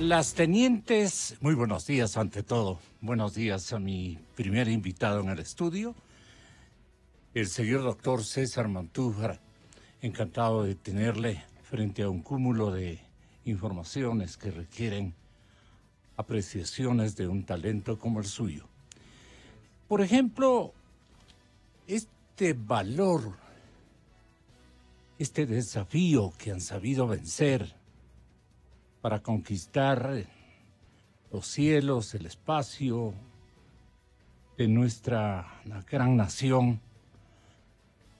Las tenientes, muy buenos días ante todo. Buenos días a mi primer invitado en el estudio, el señor doctor César Mantújar. Encantado de tenerle frente a un cúmulo de informaciones que requieren apreciaciones de un talento como el suyo. Por ejemplo, este valor, este desafío que han sabido vencer para conquistar eh, los cielos, el espacio de nuestra gran nación,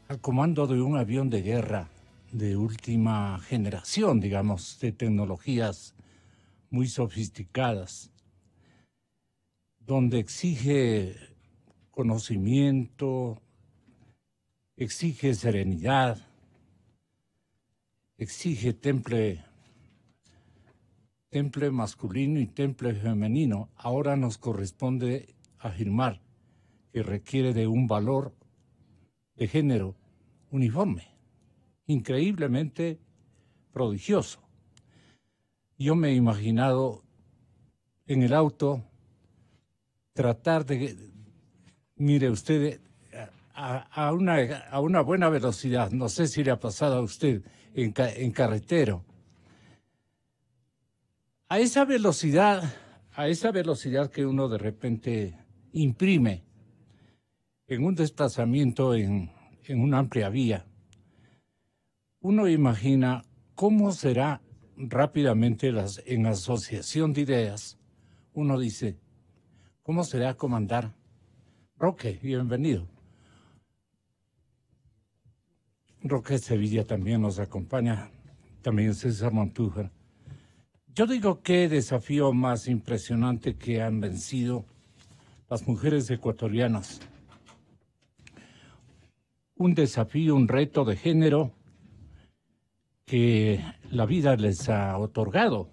al comando de un avión de guerra de última generación, digamos, de tecnologías muy sofisticadas, donde exige conocimiento, exige serenidad, exige temple temple masculino y temple femenino, ahora nos corresponde afirmar que requiere de un valor de género uniforme, increíblemente prodigioso. Yo me he imaginado en el auto tratar de, mire usted, a, una, a una buena velocidad, no sé si le ha pasado a usted en, en carretero, a esa velocidad, a esa velocidad que uno de repente imprime en un desplazamiento en, una amplia vía, uno imagina cómo será rápidamente las, en asociación de ideas. Uno dice, ¿cómo será comandar? Roque, bienvenido. Roque Sevilla también nos acompaña, también César Montújar. Yo digo qué desafío más impresionante que han vencido las mujeres ecuatorianas. Un desafío, un reto de género que la vida les ha otorgado.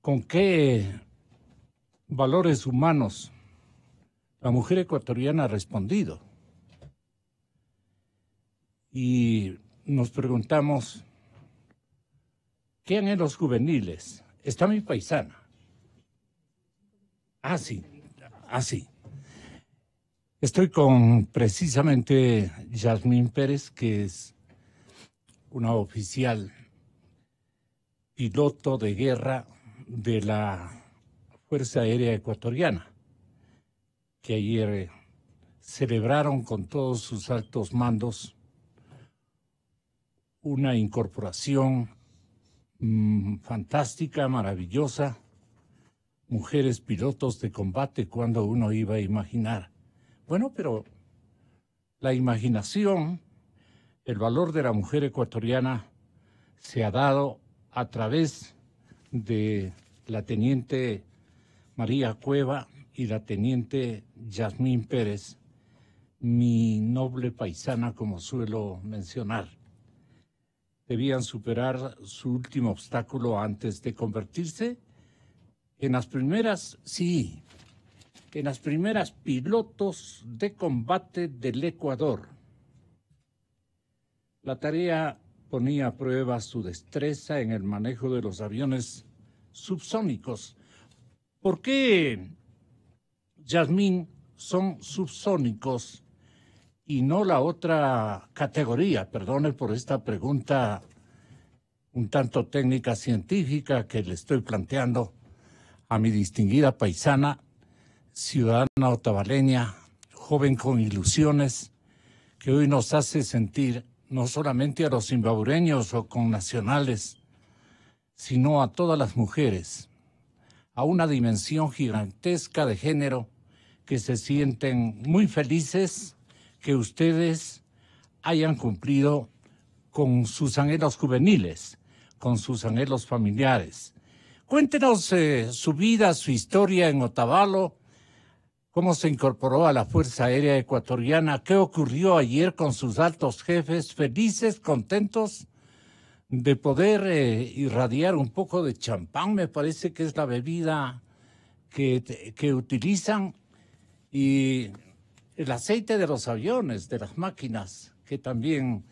¿Con qué valores humanos la mujer ecuatoriana ha respondido? Y nos preguntamos, ¿Quién en los juveniles. Está mi paisana. Ah, Así, así. Ah, Estoy con precisamente Yasmín Pérez, que es una oficial piloto de guerra de la Fuerza Aérea Ecuatoriana, que ayer celebraron con todos sus altos mandos una incorporación Mm, fantástica, maravillosa, mujeres pilotos de combate cuando uno iba a imaginar. Bueno, pero la imaginación, el valor de la mujer ecuatoriana se ha dado a través de la teniente María Cueva y la teniente Yasmín Pérez, mi noble paisana como suelo mencionar debían superar su último obstáculo antes de convertirse? En las primeras, sí, en las primeras pilotos de combate del Ecuador. La tarea ponía a prueba su destreza en el manejo de los aviones subsónicos. ¿Por qué, Yasmín, son subsónicos y no la otra categoría. Perdone por esta pregunta un tanto técnica científica que le estoy planteando a mi distinguida paisana, ciudadana otavaleña, joven con ilusiones, que hoy nos hace sentir no solamente a los zimbabureños o con nacionales, sino a todas las mujeres, a una dimensión gigantesca de género que se sienten muy felices que ustedes hayan cumplido con sus anhelos juveniles, con sus anhelos familiares. Cuéntenos eh, su vida, su historia en Otavalo, cómo se incorporó a la Fuerza Aérea Ecuatoriana, qué ocurrió ayer con sus altos jefes, felices, contentos de poder eh, irradiar un poco de champán, me parece que es la bebida que, que utilizan. Y el aceite de los aviones, de las máquinas, que también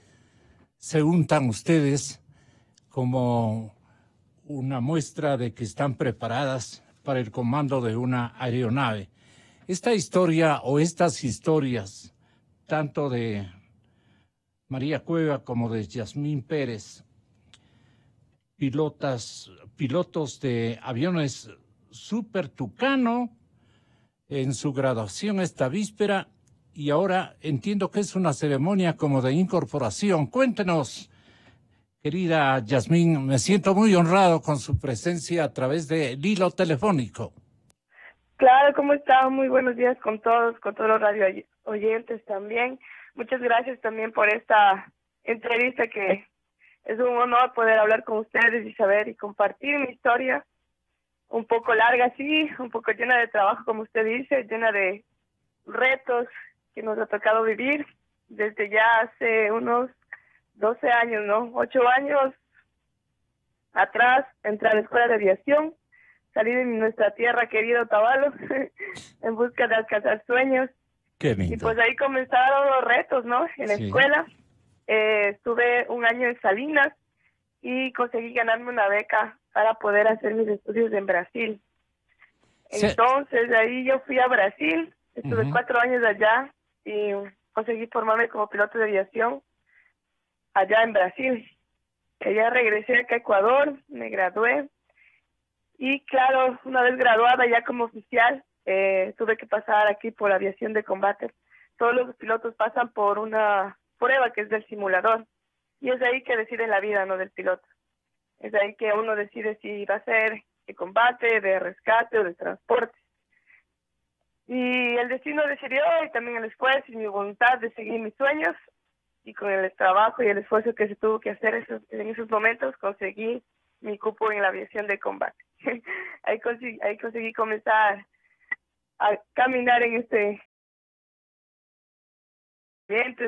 se untan ustedes como una muestra de que están preparadas para el comando de una aeronave. Esta historia o estas historias, tanto de María Cueva como de Yasmín Pérez, pilotos de aviones Super Tucano, en su graduación esta víspera, y ahora entiendo que es una ceremonia como de incorporación. Cuéntenos, querida Yasmín, me siento muy honrado con su presencia a través del hilo telefónico. Claro, ¿cómo está? Muy buenos días con todos, con todos los radio oyentes también. Muchas gracias también por esta entrevista que es un honor poder hablar con ustedes y saber y compartir mi historia. Un poco larga, sí, un poco llena de trabajo, como usted dice, llena de retos que nos ha tocado vivir desde ya hace unos 12 años, ¿no? Ocho años atrás, entré a la escuela de aviación, salí de nuestra tierra querido Tabalo, en busca de alcanzar sueños. Qué lindo. Y pues ahí comenzaron los retos, ¿no? En la escuela. Eh, estuve un año en Salinas y conseguí ganarme una beca para poder hacer mis estudios en Brasil. Entonces, de ahí yo fui a Brasil, estuve cuatro años allá, y conseguí formarme como piloto de aviación allá en Brasil. Allá regresé acá a Ecuador, me gradué y claro, una vez graduada ya como oficial, eh, tuve que pasar aquí por aviación de combate. Todos los pilotos pasan por una prueba que es del simulador y es ahí que decide la vida, no del piloto. Es ahí que uno decide si va a ser de combate, de rescate o de transporte. Y el destino decidió y también el esfuerzo y mi voluntad de seguir mis sueños y con el trabajo y el esfuerzo que se tuvo que hacer en esos momentos conseguí mi cupo en la aviación de combate. ahí, conseguí, ahí conseguí comenzar a caminar en este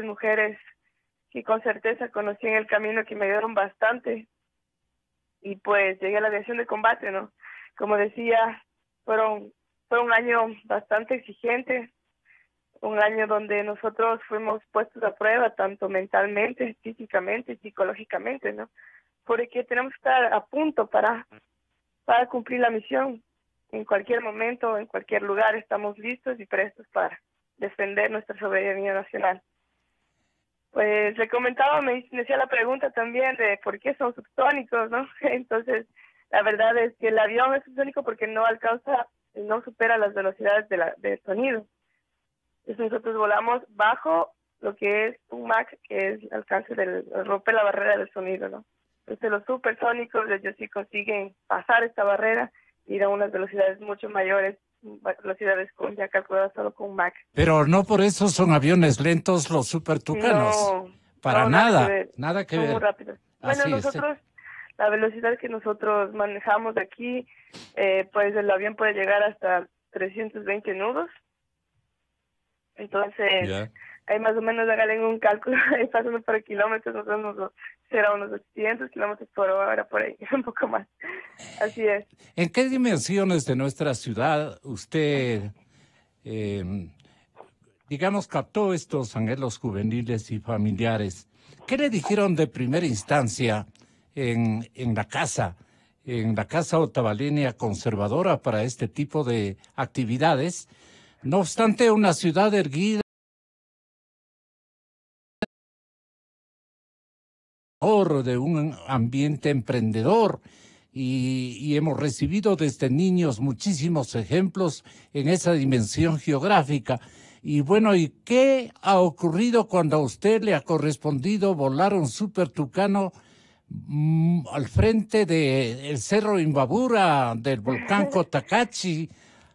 mujeres que con certeza conocí en el camino que me ayudaron bastante y pues llegué a la aviación de combate, ¿no? Como decía, fueron fue un año bastante exigente, un año donde nosotros fuimos puestos a prueba tanto mentalmente, físicamente, psicológicamente, ¿no? Porque tenemos que estar a punto para, para cumplir la misión. En cualquier momento, en cualquier lugar, estamos listos y prestos para defender nuestra soberanía nacional. Pues le comentaba, me, decía la pregunta también de por qué son subsónicos, ¿no? Entonces, la verdad es que el avión es subtónico porque no alcanza no supera las velocidades de la, del sonido. Entonces nosotros volamos bajo lo que es un max, que es el alcance del, romper la barrera del sonido, ¿no? Entonces los supersónicos, ellos sí consiguen pasar esta barrera, ir a unas velocidades mucho mayores, velocidades con, ya calculadas solo con max. Pero no por eso son aviones lentos los supertucanos. No, para nada, nada que ver. Muy Bueno, nosotros la velocidad que nosotros manejamos aquí, eh, pues el avión puede llegar hasta 320 nudos. Entonces, hay ahí más o menos hagan un cálculo, ahí pasando por kilómetros, nosotros nos, será unos 800 kilómetros por hora, por ahí, un poco más. Así es. ¿En qué dimensiones de nuestra ciudad usted, eh, digamos, captó estos anhelos juveniles y familiares? ¿Qué le dijeron de primera instancia en, la casa, en la casa otavaleña conservadora para este tipo de actividades. No obstante, una ciudad erguida de un ambiente emprendedor y, y, hemos recibido desde niños muchísimos ejemplos en esa dimensión geográfica. Y bueno, ¿y qué ha ocurrido cuando a usted le ha correspondido volar un super tucano Mm, al frente del el cerro Imbabura, del volcán Cotacachi,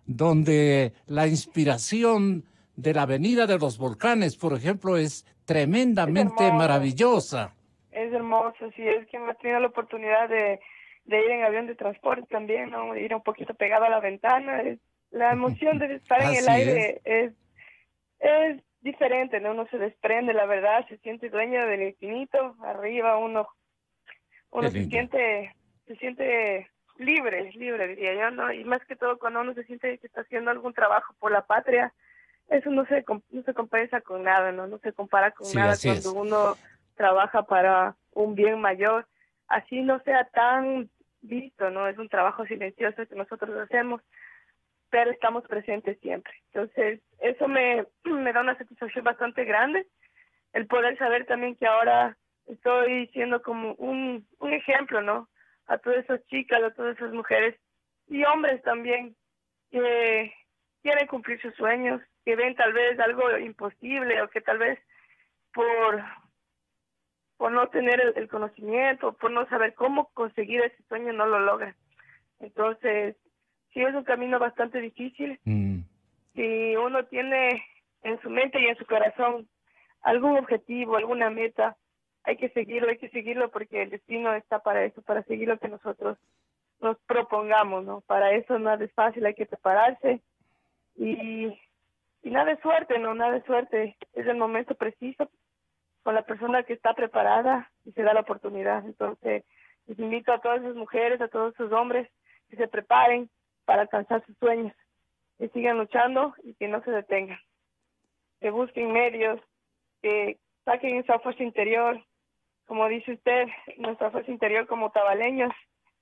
donde la inspiración de la avenida de los volcanes, por ejemplo, es tremendamente maravillosa. Es hermoso, sí es que me ha tenido la oportunidad de, ir en avión de transporte también, ir un poquito pegado a la ventana, la emoción de estar en el aire es, diferente, ¿no? uno se desprende, la verdad, se siente dueño del infinito, arriba uno uno se siente, se siente libre, libre, diría yo, ¿no? Y más que todo cuando uno se siente que está haciendo algún trabajo por la patria, eso no se, no se compensa con nada, ¿no? No se compara con nada cuando uno trabaja para un bien mayor, así no sea tan visto, ¿no? Es un trabajo silencioso que nosotros hacemos, pero estamos presentes siempre. Entonces, eso me, me da una satisfacción bastante grande, el poder saber también que ahora estoy siendo como un, un ejemplo, ¿no? A todas esas chicas, a todas esas mujeres y hombres también que quieren cumplir sus sueños, que ven tal vez algo imposible o que tal vez por por no tener el, conocimiento, por no saber cómo conseguir ese sueño no lo logran. Entonces, sí es un camino bastante difícil. Mm. Si uno tiene en su mente y en su corazón algún objetivo, alguna meta, hay que seguirlo, hay que seguirlo porque el destino está para eso, para seguir lo que nosotros nos propongamos, ¿no? Para eso nada es fácil, hay que prepararse y, nada es suerte, ¿no? Nada es suerte, es el momento preciso con la persona que está preparada y se da la oportunidad. Entonces, les invito a todas esas mujeres, a todos esos hombres que se preparen para alcanzar sus sueños, que sigan luchando y que no se detengan, que busquen medios, que saquen esa fuerza interior, como dice usted, nuestra fuerza interior como tabaleños,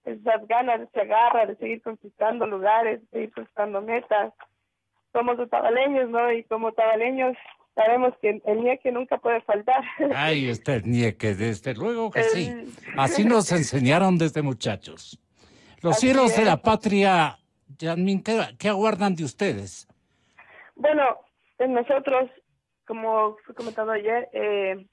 esas ganas, de se agarra, de seguir conquistando lugares, de seguir conquistando metas. Somos los tabaleños, ¿no? Y como tabaleños sabemos que el nieque nunca puede faltar. Ay, usted nieque, desde luego que sí. Así nos enseñaron desde muchachos. Los cielos de la patria, ¿qué aguardan de ustedes? Bueno, en nosotros, como fue comentado ayer, eh,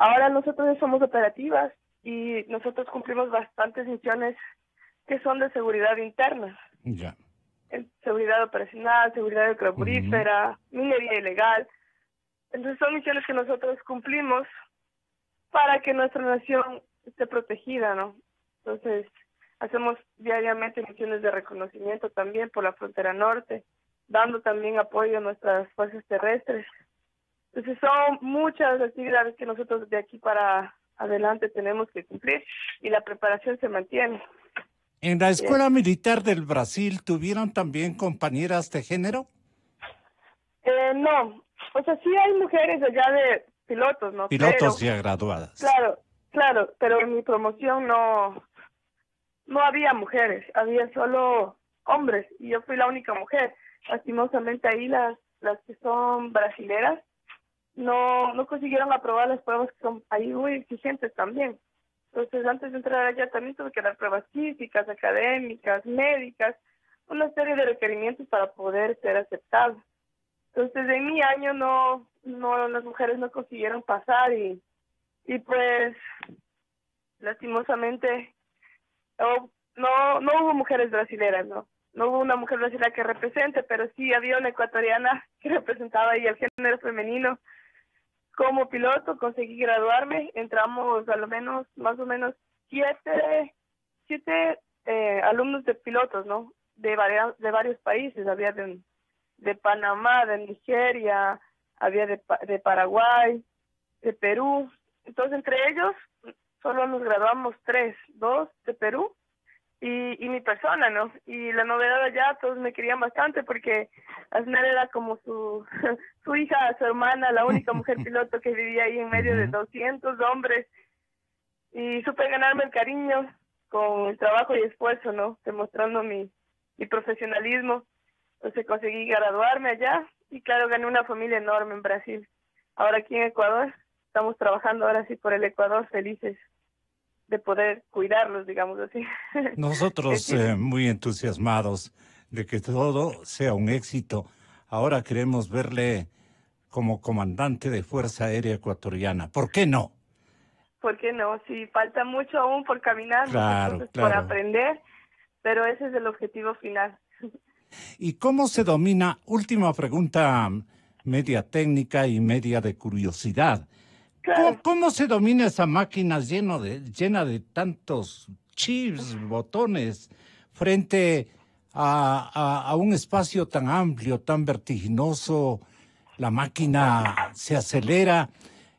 Ahora nosotros somos operativas y nosotros cumplimos bastantes misiones que son de seguridad interna. Ya. Seguridad operacional, seguridad de minería ilegal. Entonces son misiones que nosotros cumplimos para que nuestra nación esté protegida, ¿no? Entonces hacemos diariamente misiones de reconocimiento también por la frontera norte, dando también apoyo a nuestras fuerzas terrestres. Entonces son muchas actividades que nosotros de aquí para adelante tenemos que cumplir y la preparación se mantiene. ¿En la Escuela Militar del Brasil tuvieron también compañeras de género? Eh, no, o sea, sí hay mujeres allá de pilotos, ¿no? Pilotos ya graduadas. Claro, claro, pero en mi promoción no, no había mujeres, había solo hombres y yo fui la única mujer. Lastimosamente ahí las, las que son brasileras no no consiguieron aprobar las pruebas que son ahí muy exigentes también. Entonces, antes de entrar allá también tuve que dar pruebas físicas, académicas, médicas, una serie de requerimientos para poder ser aceptado. Entonces, en mi año no, no las mujeres no consiguieron pasar y, y pues, lastimosamente, no, no, hubo mujeres brasileras, ¿no? No hubo una mujer brasileña que represente, pero sí había una ecuatoriana que representaba y el género femenino como piloto conseguí graduarme, entramos a lo menos, más o menos siete, siete eh, alumnos de pilotos, ¿no? De, de varios países, había de, Panamá, de Nigeria, había de, de Paraguay, de Perú. Entonces, entre ellos, solo nos graduamos tres, dos de Perú y, mi persona, ¿no? Y la novedad allá, todos me querían bastante porque Aznar era como su, su hija, su hermana, la única mujer piloto que vivía ahí en medio de 200 hombres. Y supe ganarme el cariño con el trabajo y esfuerzo, ¿no? Demostrando mi profesionalismo. Entonces conseguí graduarme allá y claro, gané una familia enorme en Brasil. Ahora aquí en Ecuador, estamos trabajando ahora sí por el Ecuador, felices de poder cuidarlos, digamos así. Nosotros eh, muy entusiasmados de que todo sea un éxito. Ahora queremos verle como comandante de Fuerza Aérea Ecuatoriana. ¿Por qué no? ¿Por qué no? Si falta mucho aún por caminar, por aprender, pero ese es el objetivo final. ¿Y cómo se domina? Última pregunta, mm, media técnica y media de curiosidad. ¿Cómo, se domina esa máquina llena de tantos chips, botones, frente a, un espacio tan amplio, tan vertiginoso? La máquina se acelera.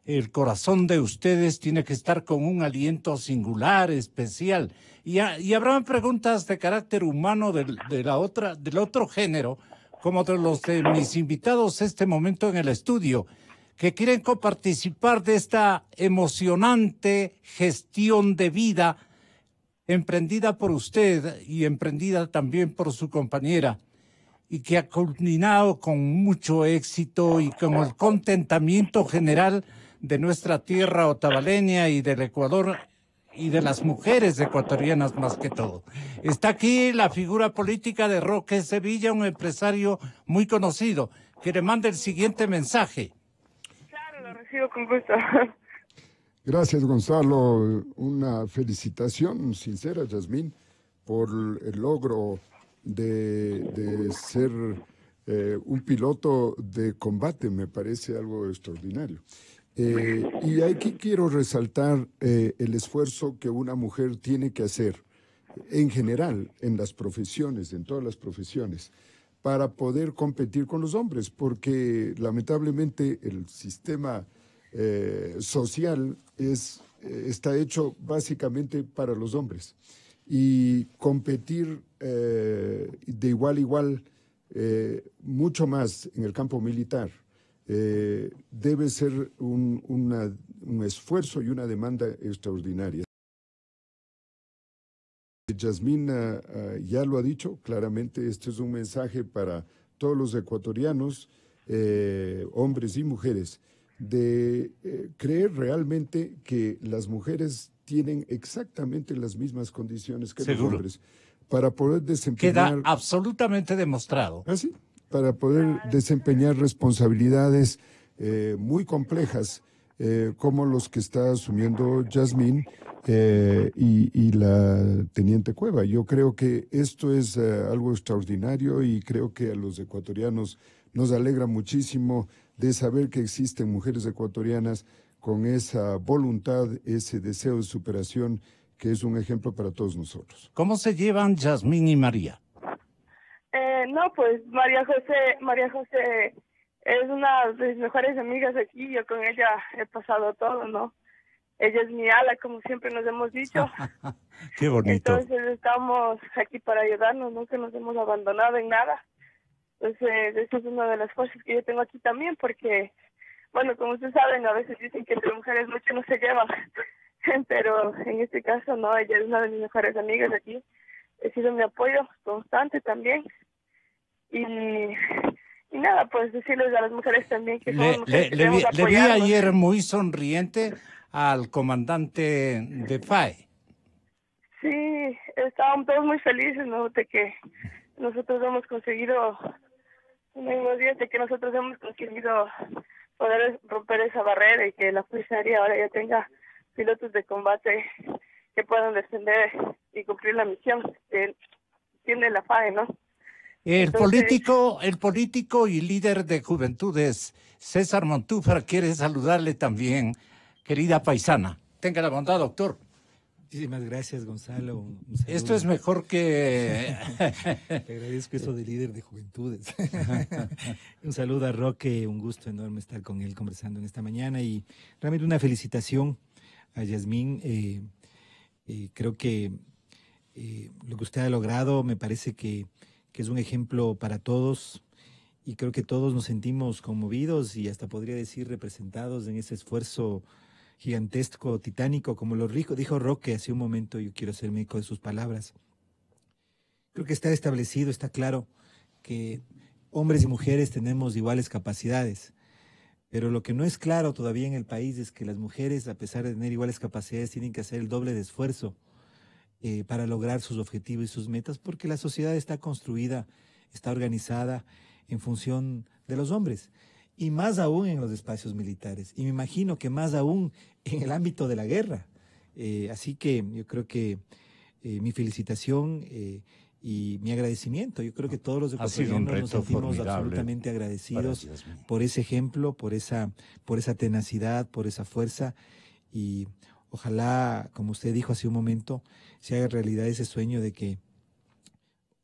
El corazón de ustedes tiene que estar con un aliento singular, especial. Y, habrá preguntas de carácter humano del, de la otra, del otro género, como de los de mis invitados este momento en el estudio que quieren coparticipar de esta emocionante gestión de vida emprendida por usted y emprendida también por su compañera y que ha culminado con mucho éxito y con el contentamiento general de nuestra tierra otavaleña y del Ecuador y de las mujeres ecuatorianas más que todo. Está aquí la figura política de Roque Sevilla, un empresario muy conocido, que le manda el siguiente mensaje. Gracias, Gonzalo. Una felicitación sincera, Yasmín, por el logro de, ser eh, un piloto de combate. Me parece algo extraordinario. Eh, y aquí quiero resaltar eh, el esfuerzo que una mujer tiene que hacer en general, en las profesiones, en todas las profesiones, para poder competir con los hombres, porque lamentablemente el sistema eh, social es, está hecho básicamente para los hombres. Y competir eh, de igual a igual, eh, mucho más en el campo militar, debe ser un, esfuerzo y una demanda extraordinaria. Yasmina ya lo ha dicho claramente, este es un mensaje para todos los ecuatorianos, hombres y mujeres, de eh, creer realmente que las mujeres tienen exactamente las mismas condiciones que los hombres para poder desempeñar. Queda absolutamente demostrado. ¿Ah, para poder desempeñar responsabilidades eh, muy complejas. Eh, como los que está asumiendo Jasmine y, la teniente Cueva. Yo creo que esto es algo extraordinario y creo que a los ecuatorianos nos alegra muchísimo de saber que existen mujeres ecuatorianas con esa voluntad, ese deseo de superación que es un ejemplo para todos nosotros. ¿Cómo se llevan Yasmín y María? Eh, no, pues María José, María José es una de mis mejores amigas aquí, yo con ella he pasado todo, ¿no? Ella es mi ala, como siempre nos hemos dicho. Qué bonito. Entonces estamos aquí para ayudarnos, nunca nos hemos abandonado en nada. Entonces, pues, eh, esa es una de las cosas que yo tengo aquí también, porque, bueno, como ustedes saben, a veces dicen que entre mujeres mucho no se lleva, pero en este caso no, ella es una de mis mejores amigas aquí, he sido mi apoyo constante también. Y nada, pues decirles a las mujeres también que le, mujeres vi, ayer muy sonriente al comandante de PAE. Sí, estábamos todos muy felices, ¿no? De que nosotros hemos conseguido no días que nosotros hemos conseguido poder romper esa barrera y que la policía ahora ya tenga pilotos de combate que puedan defender y cumplir la misión que tiene la FAE, ¿no? El político, el político y líder de juventudes, César Montúfar, quiere saludarle también, querida paisana. Tenga la bondad, doctor. Muchísimas gracias, Gonzalo. Esto es mejor que... Te agradezco eso de líder de juventudes. un saludo a Roque, un gusto enorme estar con él conversando en esta mañana y realmente una felicitación a Yasmín. Eh, eh, creo que eh, lo que usted ha logrado me parece que es un ejemplo para todos y creo que todos nos sentimos conmovidos y hasta podría decir representados en ese esfuerzo gigantesco, titánico, como lo rico, dijo Roque hace un momento, yo quiero ser médico de sus palabras. Creo que está establecido, está claro que hombres y mujeres tenemos iguales capacidades, pero lo que no es claro todavía en el país es que las mujeres, a pesar de tener iguales capacidades, tienen que hacer el doble de esfuerzo eh, para lograr sus objetivos y sus metas, porque la sociedad está construida, está organizada en función de los hombres y más aún en los espacios militares. Y me imagino que más aún en el ámbito de la guerra. Eh, así que yo creo que eh, mi felicitación eh, y mi agradecimiento. Yo creo que todos los ecuatorianos nos sentimos absolutamente agradecidos por ese ejemplo, por esa, por esa tenacidad, por esa fuerza y ojalá, como usted dijo hace un momento, se haga realidad ese sueño de que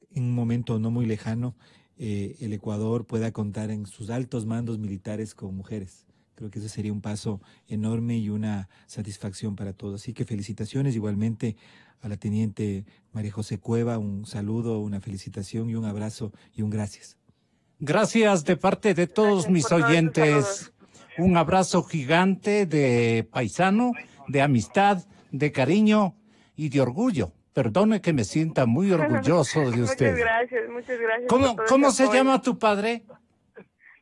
en un momento no muy lejano eh, el Ecuador pueda contar en sus altos mandos militares con mujeres. Creo que ese sería un paso enorme y una satisfacción para todos. Así que felicitaciones igualmente a la teniente María José Cueva. Un saludo, una felicitación y un abrazo y un gracias. Gracias de parte de todos mis oyentes. Un abrazo gigante de paisano, de amistad, de cariño y de orgullo. Perdone que me sienta muy orgulloso de usted. Muchas gracias, muchas gracias. ¿Cómo, se llama tu padre?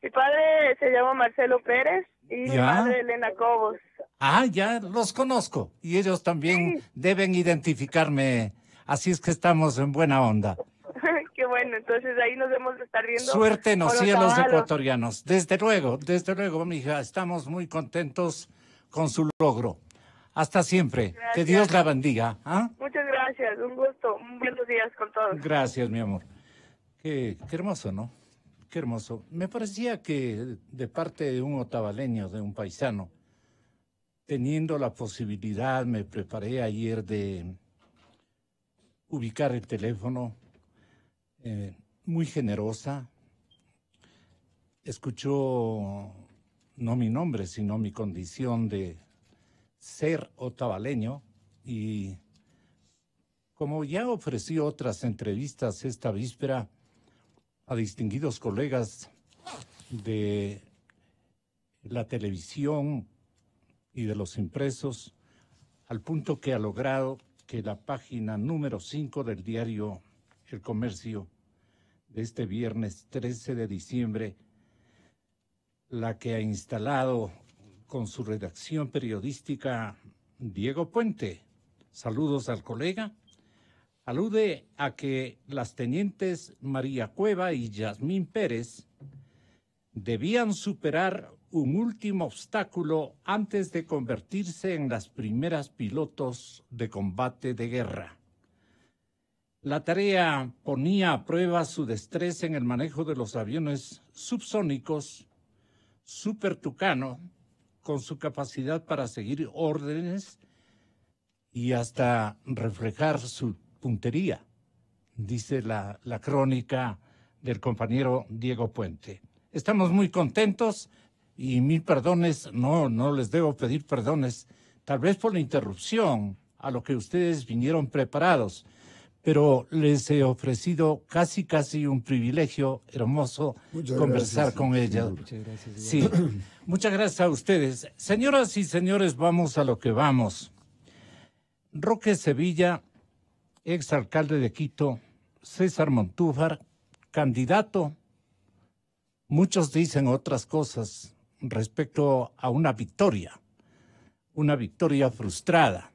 Mi padre se llama Marcelo Pérez y mi madre Elena Cobos. Ah, ya los conozco y ellos también deben identificarme. Así es que estamos en buena onda. Qué bueno, entonces ahí nos de estar viendo. Suerte en los cielos ecuatorianos. Desde luego, desde luego, mija, estamos muy contentos con su logro. Hasta siempre. Que Dios la bendiga. ¿ah? Muchas gracias. Un gusto. buenos días con todos. Gracias, mi amor. Qué, hermoso, ¿no? Qué hermoso. Me parecía que de parte de un otavaleño, de un paisano, teniendo la posibilidad, me preparé ayer de ubicar el teléfono. Eh, muy generosa. Escuchó no mi nombre, sino mi condición de ser otavaleño y como ya ofrecí otras entrevistas esta víspera a distinguidos colegas de la televisión y de los impresos, al punto que ha logrado que la página número 5 del diario El Comercio de este viernes 13 de diciembre, la que ha instalado con su redacción periodística Diego Puente. Saludos al colega. Alude a que las tenientes María Cueva y Yasmín Pérez debían superar un último obstáculo antes de convertirse en las primeras pilotos de combate de guerra. La tarea ponía a prueba su destreza en el manejo de los aviones subsónicos, Super Tucano con su capacidad para seguir órdenes y hasta reflejar su puntería, dice la, la crónica del compañero Diego Puente. Estamos muy contentos y mil perdones, no, no les debo pedir perdones, tal vez por la interrupción a lo que ustedes vinieron preparados, pero les he ofrecido casi, casi un privilegio hermoso conversar con ella. Muchas gracias. Sí, muchas gracias a ustedes. Señoras y señores, vamos a lo que vamos. Roque Sevilla, ex alcalde de Quito, César Montúfar, candidato. Muchos dicen otras cosas respecto a una victoria, una victoria frustrada,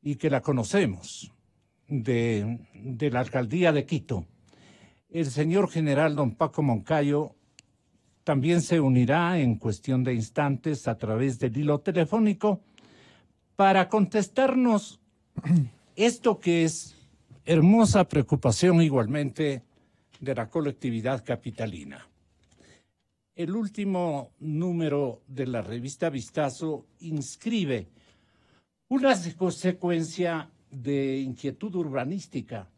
y que la conocemos de, la alcaldía de Quito. El señor general don Paco Moncayo también se unirá en cuestión de instantes a través del hilo telefónico para contestarnos esto que es hermosa preocupación igualmente de la colectividad capitalina. El último número de la revista Vistazo inscribe una secuencia de inquietud urbanística,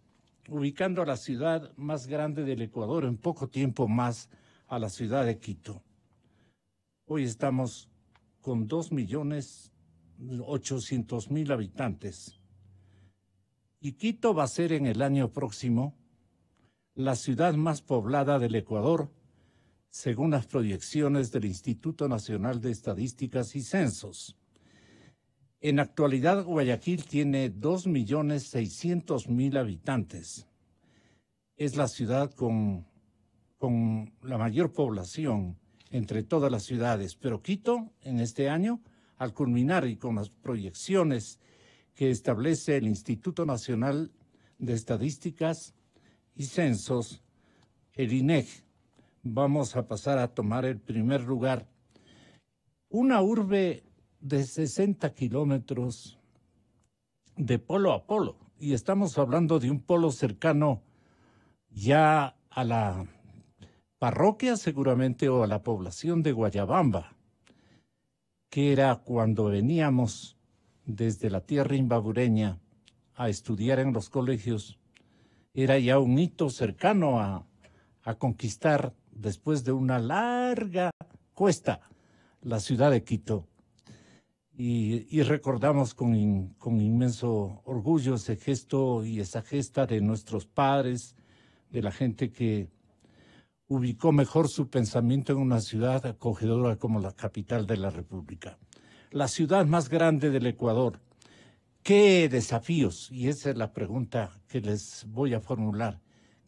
ubicando a la ciudad más grande del Ecuador en poco tiempo más a la ciudad de Quito. Hoy estamos con 2 millones ochocientos mil habitantes. Y Quito va a ser en el año próximo la ciudad más poblada del Ecuador, según las proyecciones del Instituto Nacional de Estadísticas y Censos. En actualidad, Guayaquil tiene 2.600.000 habitantes. Es la ciudad con, con la mayor población entre todas las ciudades, pero Quito en este año, al culminar y con las proyecciones que establece el Instituto Nacional de Estadísticas y Censos, el INEG, vamos a pasar a tomar el primer lugar. Una urbe de 60 kilómetros de polo a polo. Y estamos hablando de un polo cercano ya a la parroquia seguramente o a la población de Guayabamba, que era cuando veníamos desde la tierra imbabureña a estudiar en los colegios, era ya un hito cercano a conquistar después de una larga cuesta la ciudad de Quito y, recordamos con, con, inmenso orgullo ese gesto y esa gesta de nuestros padres, de la gente que ubicó mejor su pensamiento en una ciudad acogedora como la capital de la República, la ciudad más grande del Ecuador. ¿Qué desafíos? Y esa es la pregunta que les voy a formular.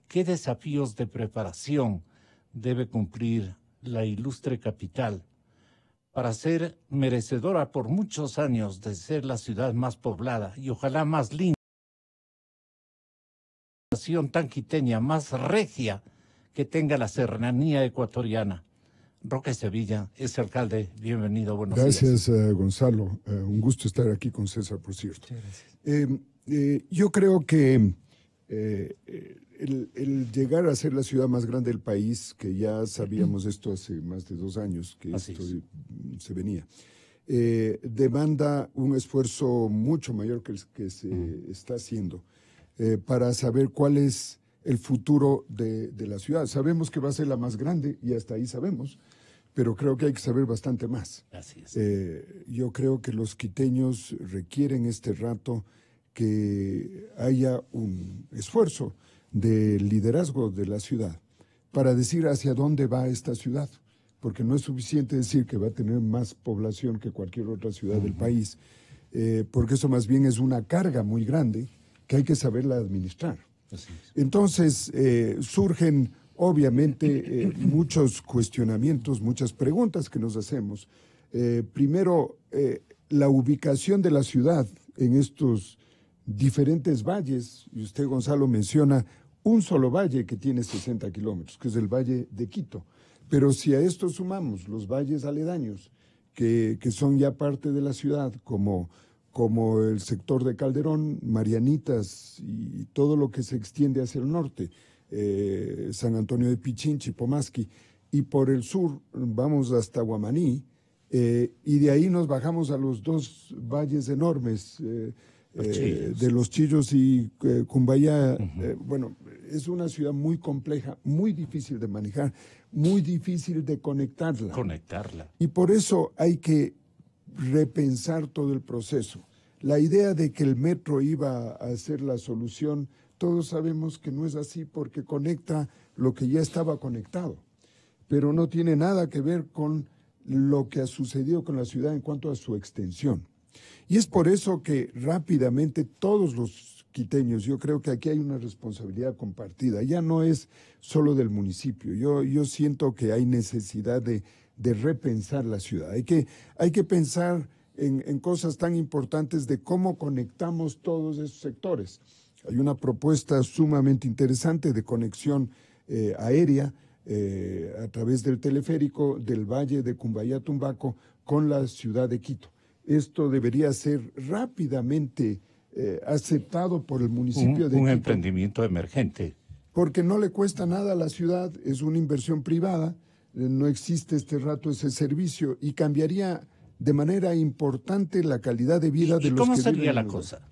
¿Qué desafíos de preparación debe cumplir la ilustre capital para ser merecedora por muchos años de ser la ciudad más poblada y ojalá más linda, nación tan quiteña, más regia que tenga la serranía ecuatoriana. Roque Sevilla es alcalde. Bienvenido, buenos gracias, días. Gracias, eh, Gonzalo. Eh, un gusto estar aquí con César, por cierto. Eh, yo creo que eh, el, llegar a ser la ciudad más grande del país, que ya sabíamos esto hace más de dos años, que esto mm, se venía, eh, demanda un esfuerzo mucho mayor que el que se está haciendo eh, para saber cuál es el futuro de, la ciudad. Sabemos que va a ser la más grande y hasta ahí sabemos, pero creo que hay que saber bastante más. yo creo que los quiteños requieren este rato que haya un esfuerzo de liderazgo de la ciudad para decir hacia dónde va esta ciudad, porque no es suficiente decir que va a tener más población que cualquier otra ciudad del país, eh, porque eso más bien es una carga muy grande que hay que saberla administrar. Entonces eh, surgen obviamente eh, muchos cuestionamientos, muchas preguntas que nos hacemos. primero, la ubicación de la ciudad en estos diferentes valles, y usted, Gonzalo, menciona un solo valle que tiene 60 kilómetros, que es el Valle de Quito. Pero si a esto sumamos los valles aledaños, que, son ya parte de la ciudad, como, como el sector de Calderón, Marianitas y todo lo que se extiende hacia el norte, eh, San Antonio de Pichinchi, Pomaski, y por el sur vamos hasta Guamaní, eh, y de ahí nos bajamos a los dos valles enormes. Eh, eh, de los Chillos y eh, Cumbaya, eh, bueno, es una ciudad muy compleja, muy difícil de manejar, muy difícil de conectarla. Conectarla. Y por eso hay que repensar todo el proceso. La idea de que el metro iba a ser la solución, todos sabemos que no es así porque conecta lo que ya estaba conectado, pero no tiene nada que ver con lo que ha sucedido con la ciudad en cuanto a su extensión. Y es por eso que rápidamente todos los quiteños, yo creo que aquí hay una responsabilidad compartida, ya no es solo del municipio, yo, yo siento que hay necesidad de, repensar la ciudad, hay que, hay que pensar en, cosas tan importantes de cómo conectamos todos esos sectores. Hay una propuesta sumamente interesante de conexión eh, aérea eh, a través del teleférico del valle de Cumbayatumbaco tumbaco con la ciudad de Quito esto debería ser rápidamente eh, aceptado por el municipio de Quito. Un emprendimiento emergente. Porque no le cuesta nada a la ciudad, es una inversión privada, eh, no existe este rato ese servicio y cambiaría de manera importante la calidad de vida de ¿Y ¿Cómo sería la cosa?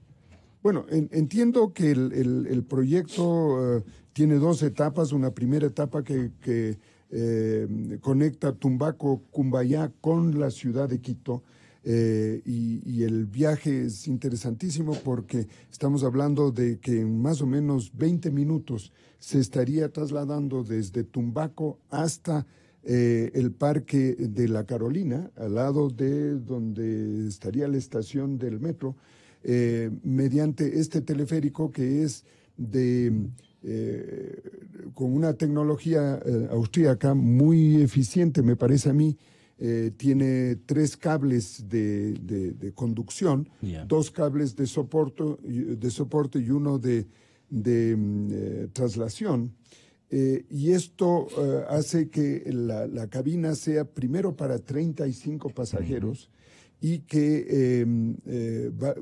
Bueno, entiendo que el, proyecto eh, tiene dos etapas. Una primera etapa que, conecta Tumbaco, Cumbayá con la ciudad de Quito eh, y, el viaje es interesantísimo porque estamos hablando de que en más o menos 20 minutos se estaría trasladando desde Tumbaco hasta eh, el Parque de la Carolina, al lado de donde estaría la estación del metro, eh, mediante este teleférico que es de... con una tecnología austríaca muy eficiente, me parece a mí, eh, tiene tres cables de, conducción, dos cables de soporte, de soporte y uno de, mm, eh, traslación. Eh, y esto hace que la, cabina sea primero para 35 pasajeros. y que em,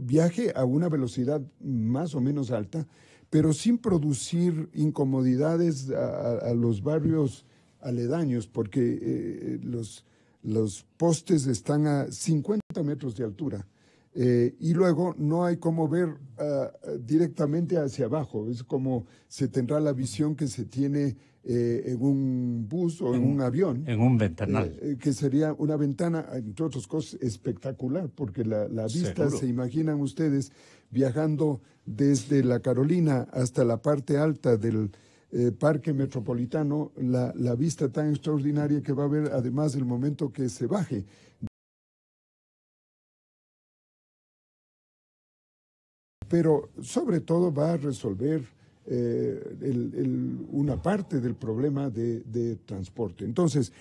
viaje a una velocidad más o menos alta, pero sin producir incomodidades a, los barrios aledaños, porque los los postes están a 50 metros de altura. Eh, y luego no hay como ver ah, directamente hacia abajo, es como se tendrá la visión que se tiene eh, en un bus o en, un avión. En un ventanal. Eh, que sería una ventana, entre otras cosas, espectacular, porque la, vista, se imaginan ustedes, viajando desde la Carolina hasta la parte alta del, eh, parque metropolitano la, vista tan extraordinaria que va a haber además del momento que se baje pero sobre todo va a resolver eh, una parte del problema de, transporte. Entonces,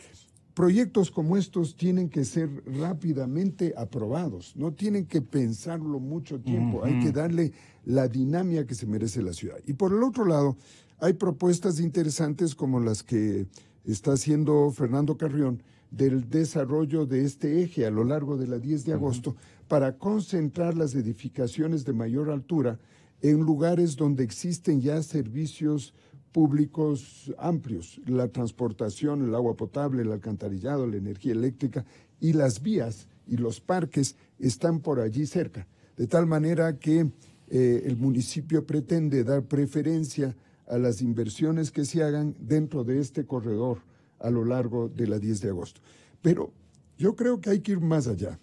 proyectos como estos tienen que ser rápidamente aprobados, no tienen que pensarlo mucho tiempo, hay que darle la dinámica que se merece la ciudad. Y por el otro lado, hay propuestas interesantes como las que está haciendo Fernando Carrión del desarrollo de este eje a lo largo de la 10 de agosto para concentrar las edificaciones de mayor altura en lugares donde existen ya servicios públicos amplios, la transportación, el agua potable, el alcantarillado, la energía eléctrica y las vías y los parques están por allí cerca. De tal manera que eh, el municipio pretende dar preferencia a las inversiones que se hagan dentro de este corredor a lo largo de la 10 de agosto. Pero yo creo que hay que ir más allá.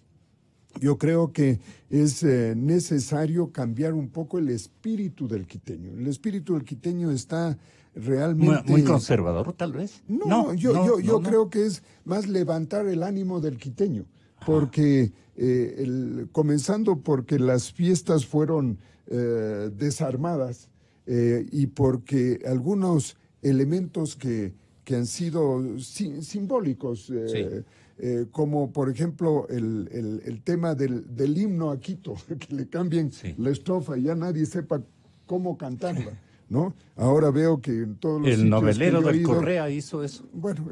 Yo creo que es eh, necesario cambiar un poco el espíritu del quiteño. El espíritu del quiteño está realmente... Muy, conservador, tal vez. No, yo, creo que es más levantar el ánimo del quiteño, porque eh, comenzando porque las fiestas fueron eh, desarmadas eh, y porque algunos elementos que, que han sido simbólicos, eh, eh, como por ejemplo el, el, tema del, del, himno a Quito, que le cambien la estrofa y ya nadie sepa cómo cantarla. ¿No? Ahora veo que en todos los El novelero del Correa hizo eso. Bueno,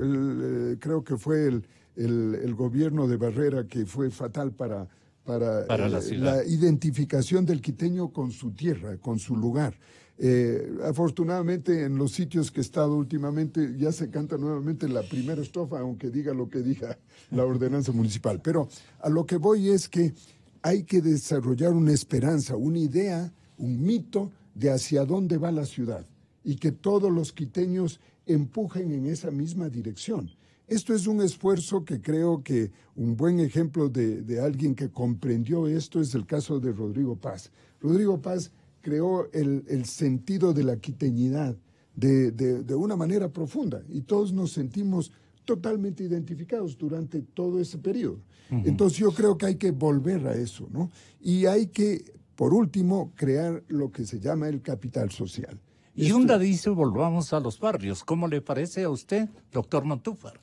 creo que fue el, el, gobierno de Barrera que fue fatal para, para, la, identificación del quiteño con su tierra, con su lugar. Eh, afortunadamente en los sitios que he estado últimamente ya se canta nuevamente la primera estrofa, aunque diga lo que diga la ordenanza municipal. Pero a lo que voy es que hay que desarrollar una esperanza, una idea, un mito de hacia dónde va la ciudad y que todos los quiteños empujen en esa misma dirección. Esto es un esfuerzo que creo que un buen ejemplo de, de alguien que comprendió esto es el caso de Rodrigo Paz. Rodrigo Paz creó el, el sentido de la quiteñidad de, de, una manera profunda y todos nos sentimos totalmente identificados durante todo ese periodo. Entonces yo creo que hay que volver a eso, ¿no? Y hay que, por último, crear lo que se llama el capital social. Y un dice, volvamos a los barrios. ¿Cómo le parece a usted, doctor Montúfar?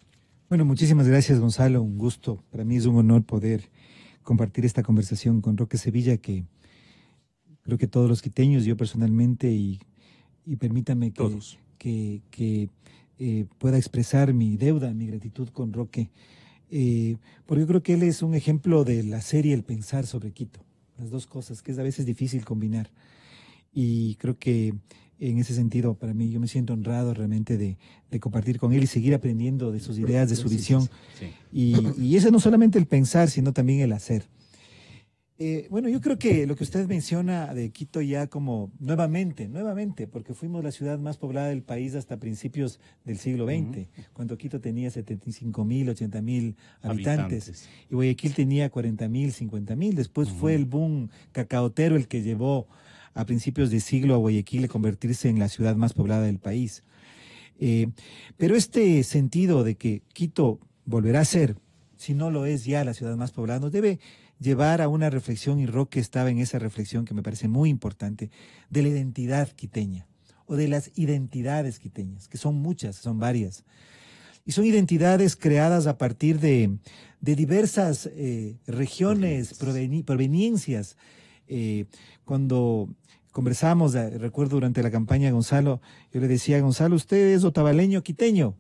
Bueno, muchísimas gracias, Gonzalo. Un gusto. Para mí es un honor poder compartir esta conversación con Roque Sevilla, que creo que todos los quiteños, yo personalmente, y, permítame que, eh, pueda expresar mi deuda, mi gratitud con Roque, eh, porque yo creo que él es un ejemplo de la serie El Pensar sobre Quito, las dos cosas, que es a veces difícil combinar. Y creo que en ese sentido, para mí, yo me siento honrado realmente de, compartir con él y seguir aprendiendo de sus ideas, de su visión. y ese no solamente el pensar, sino también el hacer. Eh, bueno, yo creo que lo que usted menciona de Quito ya como nuevamente, nuevamente, porque fuimos la ciudad más poblada del país hasta principios del siglo XX, cuando Quito tenía 75 mil, 80 mil habitantes, y Guayaquil tenía 40 mil, 50 mil. Después fue el boom cacaotero el que llevó a principios de siglo a Guayaquil a convertirse en la ciudad más poblada del país. Eh, pero este sentido de que Quito volverá a ser, si no lo es ya, la ciudad más poblada, nos debe llevar a una reflexión, y Roque estaba en esa reflexión que me parece muy importante, de la identidad quiteña o de las identidades quiteñas, que son muchas, son varias. Y son identidades creadas a partir de, diversas eh, regiones, proveniencias. Eh, cuando conversamos, eh, recuerdo durante la campaña, Gonzalo, yo le decía, Gonzalo, usted es otavaleño quiteño.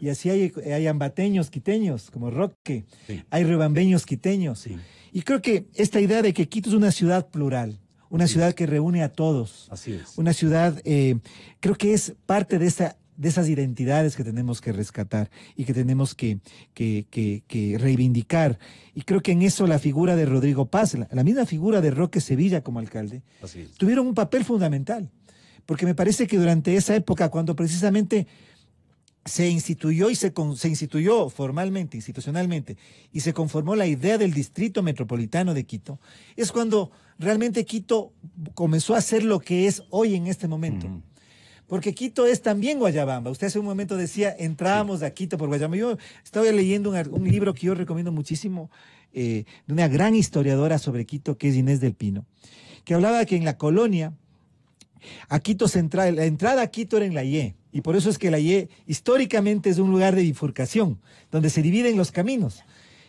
Y así hay, ambateños quiteños, como Roque, hay rebambeños quiteños. Y creo que esta idea de que Quito es una ciudad plural, una ciudad que reúne a todos, así una ciudad, eh, creo que es parte de esa de esas identidades que tenemos que rescatar y que tenemos que, que, que, reivindicar. Y creo que en eso la figura de Rodrigo Paz, la misma figura de Roque Sevilla como alcalde, tuvieron un papel fundamental. Porque me parece que durante esa época, cuando precisamente se instituyó y se, se instituyó formalmente, institucionalmente, y se conformó la idea del distrito metropolitano de Quito, es cuando realmente Quito comenzó a ser lo que es hoy en este momento. Porque Quito es también Guayabamba. Usted hace un momento decía, entrábamos de a Quito por Guayabamba. Yo estaba leyendo un, libro que yo recomiendo muchísimo, eh, de una gran historiadora sobre Quito, que es Inés del Pino, que hablaba que en la colonia a Quito Central. La entrada a Quito era en la Y, y por eso es que la IE históricamente es un lugar de bifurcación, donde se dividen los caminos.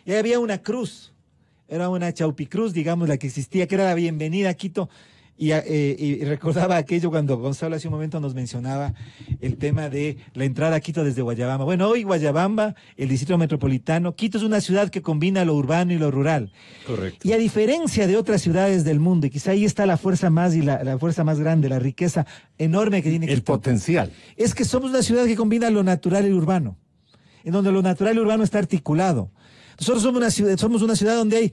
Y había una cruz, era una chaupicruz, digamos, la que existía, que era la bienvenida a Quito eh, y, recordaba aquello cuando Gonzalo hace un momento nos mencionaba el tema de la entrada a Quito desde Guayabamba. Bueno, hoy Guayabamba, el distrito metropolitano, Quito es una ciudad que combina lo urbano y lo rural. Correcto. Y a diferencia de otras ciudades del mundo, y quizá ahí está la fuerza más y la, fuerza más grande, la riqueza enorme que tiene Quito. El potencial. Es que somos una ciudad que combina lo natural y lo urbano, en donde lo natural y lo urbano está articulado. Nosotros somos una ciudad donde hay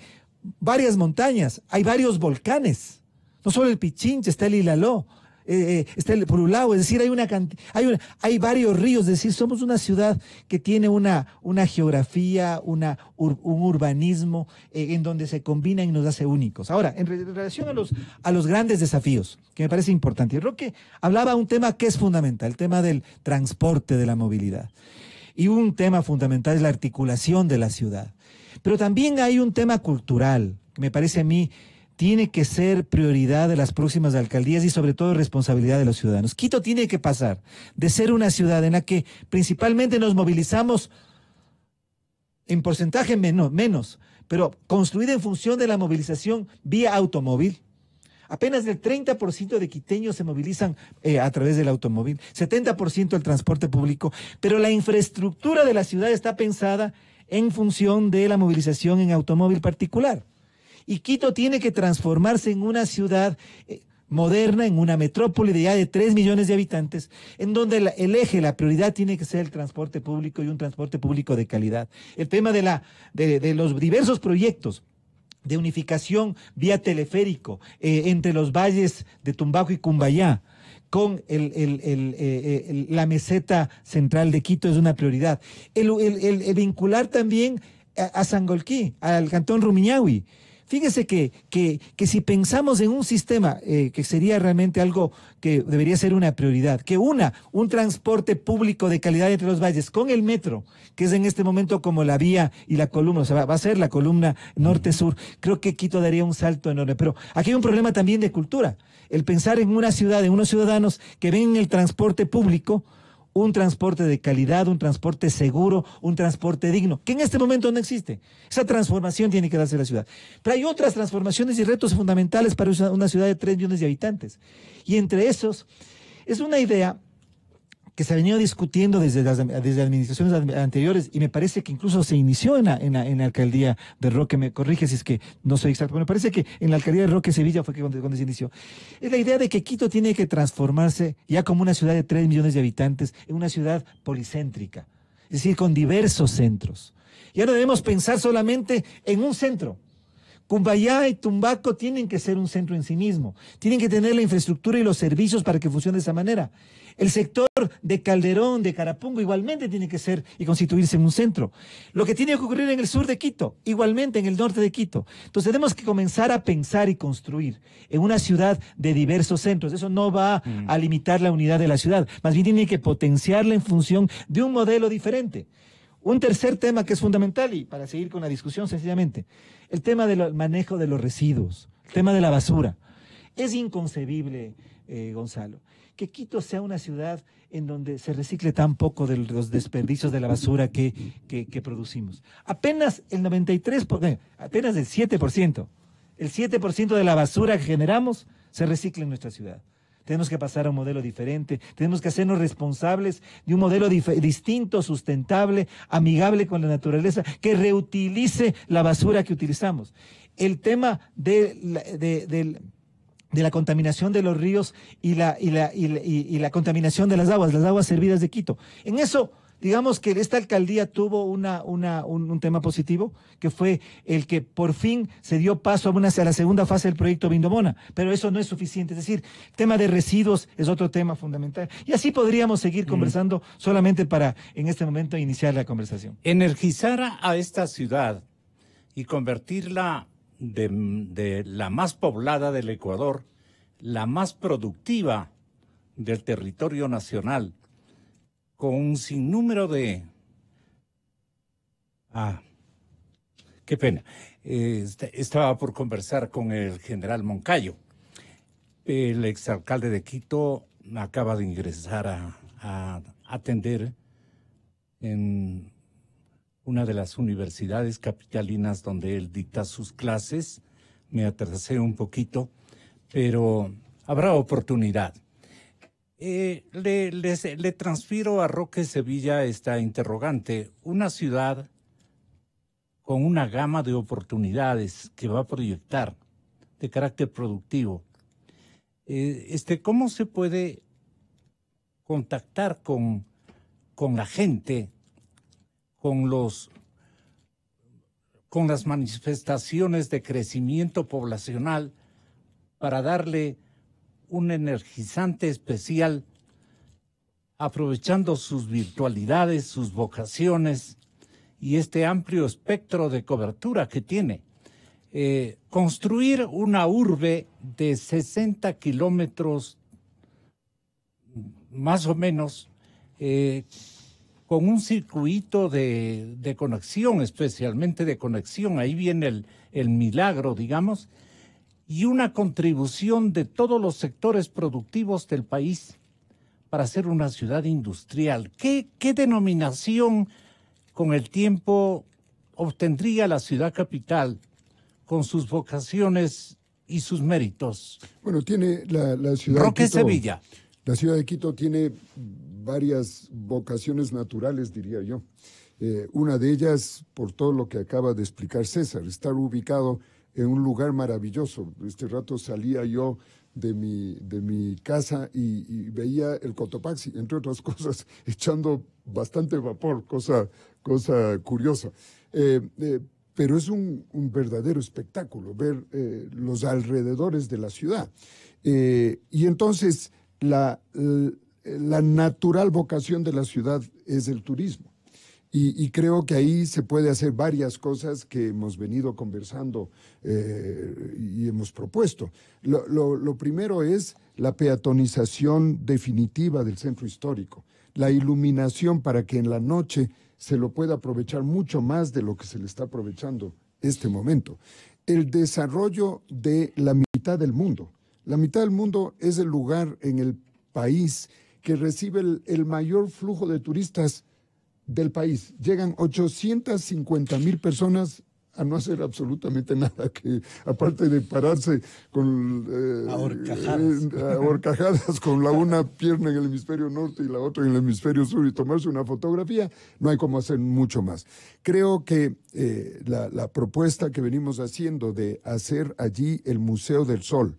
varias montañas, hay varios volcanes no solo el Pichincha, está el Ilaló, eh, eh, está el Purulao, es decir, hay, una hay, hay varios ríos, es decir, somos una ciudad que tiene una, una geografía, una, un urbanismo eh, en donde se combina y nos hace únicos. Ahora, en, relación a los, a los grandes desafíos, que me parece importante, Roque hablaba un tema que es fundamental, el tema del transporte, de la movilidad. Y un tema fundamental es la articulación de la ciudad. Pero también hay un tema cultural, que me parece a mí tiene que ser prioridad de las próximas alcaldías y sobre todo responsabilidad de los ciudadanos. Quito tiene que pasar de ser una ciudad en la que principalmente nos movilizamos en porcentaje menos, menos pero construida en función de la movilización vía automóvil. Apenas el 30% de quiteños se movilizan eh, a través del automóvil, 70% el transporte público, pero la infraestructura de la ciudad está pensada en función de la movilización en automóvil particular y Quito tiene que transformarse en una ciudad eh, moderna, en una metrópoli de ya de 3 millones de habitantes, en donde el eje, la prioridad tiene que ser el transporte público y un transporte público de calidad. El tema de, la, de, los diversos proyectos de unificación vía teleférico eh, entre los valles de Tumbaco y Cumbayá con eh, la meseta central de Quito es una prioridad. El, vincular también a Sangolquí, al cantón Rumiñahui, Fíjese que, si pensamos en un sistema eh, que sería realmente algo que debería ser una prioridad, que una, un transporte público de calidad entre los valles con el metro, que es en este momento como la vía y la columna, o sea, va, va a ser la columna norte-sur, creo que Quito daría un salto enorme. Pero aquí hay un problema también de cultura. El pensar en una ciudad, en unos ciudadanos que ven el transporte público, un transporte de calidad, un transporte seguro, un transporte digno, que en este momento no existe. Esa transformación tiene que darse la ciudad. Pero hay otras transformaciones y retos fundamentales para una ciudad de 3 millones de habitantes. Y entre esos, es una idea que se ha venido discutiendo desde desde administraciones anteriores y me parece que incluso se inició en la, alcaldía de Roque, me corrige si es que no soy exacto, pero me parece que en la alcaldía de Roque Sevilla fue que cuando, se inició. Es la idea de que Quito tiene que transformarse ya como una ciudad de 3 millones de habitantes en una ciudad policéntrica, es decir, con diversos centros. Ya no debemos pensar solamente en un centro. Cumbayá y Tumbaco tienen que ser un centro en sí mismo, tienen que tener la infraestructura y los servicios para que funcione de esa manera. El sector de Calderón, de Carapungo, igualmente tiene que ser y constituirse en un centro. Lo que tiene que ocurrir en el sur de Quito, igualmente en el norte de Quito. Entonces tenemos que comenzar a pensar y construir en una ciudad de diversos centros. Eso no va mm. a limitar la unidad de la ciudad, más bien tiene que potenciarla en función de un modelo diferente. Un tercer tema que es fundamental, y para seguir con la discusión sencillamente, el tema del manejo de los residuos, el tema de la basura. Es inconcebible, eh, Gonzalo, que Quito sea una ciudad en donde se recicle tan poco de los desperdicios de la basura que, producimos. Apenas el 93%, eh, apenas el 7%, el 7% de la basura que generamos se recicla en nuestra ciudad. Tenemos que pasar a un modelo diferente, tenemos que hacernos responsables de un modelo distinto, sustentable, amigable con la naturaleza, que reutilice la basura que utilizamos. El tema de, del de la contaminación de los ríos y la, y la, contaminación de las aguas, las aguas servidas de Quito. En eso, digamos que esta alcaldía tuvo una, un, tema positivo, que fue el que por fin se dio paso a, la segunda fase del proyecto Vindomona, pero eso no es suficiente. Es decir, tema de residuos es otro tema fundamental. Y así podríamos seguir mm. conversando solamente para en este momento iniciar la conversación. Energizar a esta ciudad y convertirla de, la más poblada del Ecuador, la más productiva del territorio nacional, con un sinnúmero de... Ah, qué pena. Este, estaba por conversar con el general Moncayo. El exalcalde de Quito acaba de ingresar a atender en una de las universidades capitalinas donde él dicta sus clases. Me atrasé un poquito, pero habrá oportunidad. Eh, le, transfiero a Roque Sevilla esta interrogante. Una ciudad con una gama de oportunidades que va a proyectar de carácter productivo. Eh, este, ¿Cómo se puede contactar con la gente con los con las manifestaciones de crecimiento poblacional para darle un energizante especial aprovechando sus virtualidades, sus vocaciones y este amplio espectro de cobertura que tiene. Eh, construir una urbe de 60 kilómetros más o menos eh, con un circuito de, conexión, especialmente de conexión, ahí viene el, milagro, digamos, y una contribución de todos los sectores productivos del país para ser una ciudad industrial. ¿Qué, denominación con el tiempo obtendría la ciudad capital con sus vocaciones y sus méritos? Bueno, tiene la, ciudad de Quito. Sevilla. La ciudad de Quito tiene varias vocaciones naturales, diría yo. Eh, una de ellas, por todo lo que acaba de explicar César, estar ubicado en un lugar maravilloso. Este rato salía yo de mi, de mi casa y, veía el Cotopaxi, entre otras cosas, echando bastante vapor, cosa, cosa curiosa. Eh, eh, pero es un, verdadero espectáculo ver los alrededores de la ciudad. y entonces la, la natural vocación de la ciudad es el turismo. Y, creo que ahí se puede hacer varias cosas que hemos venido conversando eh, y hemos propuesto. lo, primero es la peatonización definitiva del centro histórico, la iluminación para que en la noche se lo pueda aprovechar mucho más de lo que se le está aprovechando este momento. El desarrollo de la mitad del mundo. La mitad del mundo es el lugar en el país que recibe el, mayor flujo de turistas del país. Llegan 850 mil personas a no hacer absolutamente nada, que aparte de pararse con eh, horcajadas eh, eh, con la una pierna en el hemisferio norte y la otra en el hemisferio sur y tomarse una fotografía, no hay como hacer mucho más. Creo que la, propuesta que venimos haciendo de hacer allí el Museo del Sol,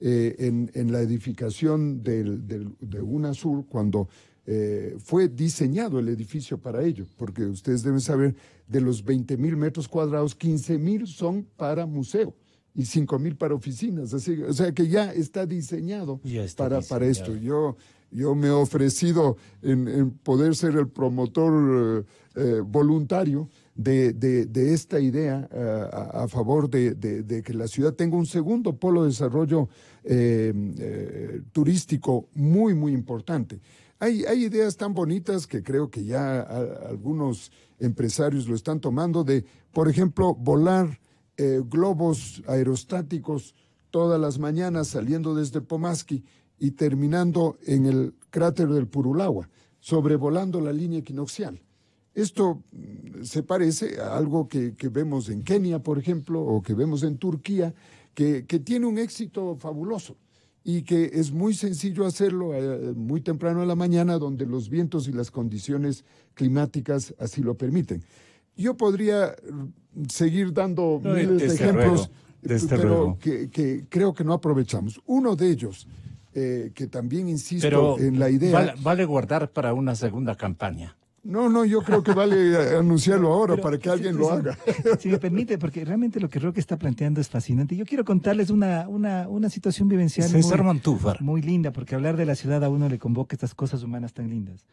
eh, en, la edificación del, del, de UNASUR cuando eh, fue diseñado el edificio para ello, porque ustedes deben saber, de los 20 mil metros cuadrados, 15 mil son para museo y 5 mil para oficinas, así, o sea que ya está diseñado, para, para esto. Yo, yo me he ofrecido en, poder ser el promotor eh, voluntario de, esta idea eh, a, favor de, que la ciudad tenga un segundo polo de desarrollo eh, eh, turístico muy, muy importante. Hay, hay, ideas tan bonitas que creo que ya algunos empresarios lo están tomando de, por ejemplo, volar globos aerostáticos todas las mañanas saliendo desde Pomasqui y terminando en el cráter del Purulagua, sobrevolando la línea equinoccial. Esto mm, se parece a algo que, vemos en Kenia, por ejemplo, o que vemos en Turquía, que, tiene un éxito fabuloso y que es muy sencillo hacerlo eh, muy temprano a la mañana donde los vientos y las condiciones climáticas así lo permiten. Yo podría mm, seguir dando miles de ejemplos, pero que, creo que no aprovechamos. Uno de ellos, eh, que también insisto en la idea... vale guardar para una segunda campaña. No, no, yo creo que vale eh, anunciarlo ahora para que alguien lo haga. Si me permite, porque realmente lo que Roque está planteando es fascinante. Yo quiero contarles una, una, situación vivencial muy, muy linda, porque hablar de la ciudad a uno le convoca estas cosas humanas tan lindas.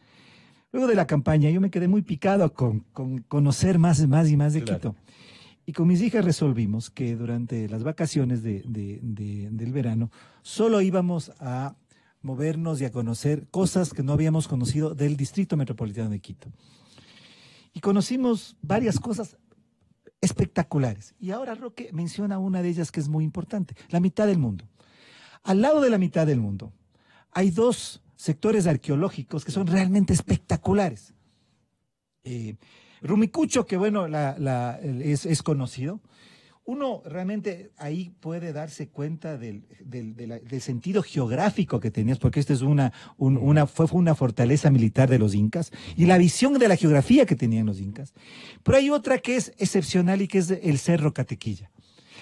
Luego de la campaña, yo me quedé muy picado con, conocer más, más y más de Quito. Y con mis hijas resolvimos que durante las vacaciones del verano solo íbamos a movernos y a conocer cosas que no habíamos conocido del Distrito Metropolitano de Quito. Y conocimos varias cosas espectaculares. Y ahora Roque menciona una de ellas que es muy importante, la mitad del mundo. Al lado de la mitad del mundo hay dos sectores arqueológicos que son realmente espectaculares. Eh, Rumicucho, que bueno, la, es, conocido, uno realmente ahí puede darse cuenta del, sentido geográfico que tenías, porque esta es una, una, fue una fortaleza militar de los incas, y la visión de la geografía que tenían los incas. Pero hay otra que es excepcional y que es el Cerro Catequilla.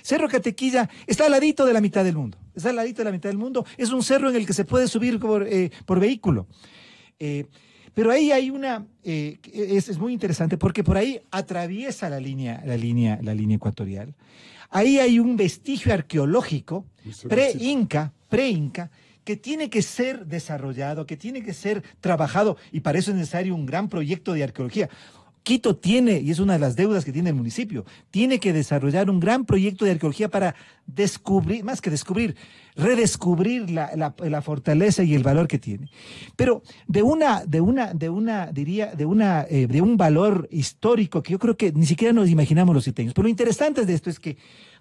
Cerro Catequilla está al ladito de la mitad del mundo, está al ladito de la mitad del mundo, es un cerro en el que se puede subir por, eh, por vehículo. Eh, pero ahí hay una, eh, es, es, muy interesante porque por ahí atraviesa la línea, la línea, la línea ecuatorial. Ahí hay un vestigio arqueológico pre-inca, pre-inca, que tiene que ser desarrollado, que tiene que ser trabajado y para eso es necesario un gran proyecto de arqueología. Quito tiene, y es una de las deudas que tiene el municipio, tiene que desarrollar un gran proyecto de arqueología para descubrir, más que descubrir, redescubrir la, fortaleza y el valor que tiene. Pero de una, de una, de una, diría, de una, eh, de un valor histórico que yo creo que ni siquiera nos imaginamos los quiteños. Pero lo interesante de esto es que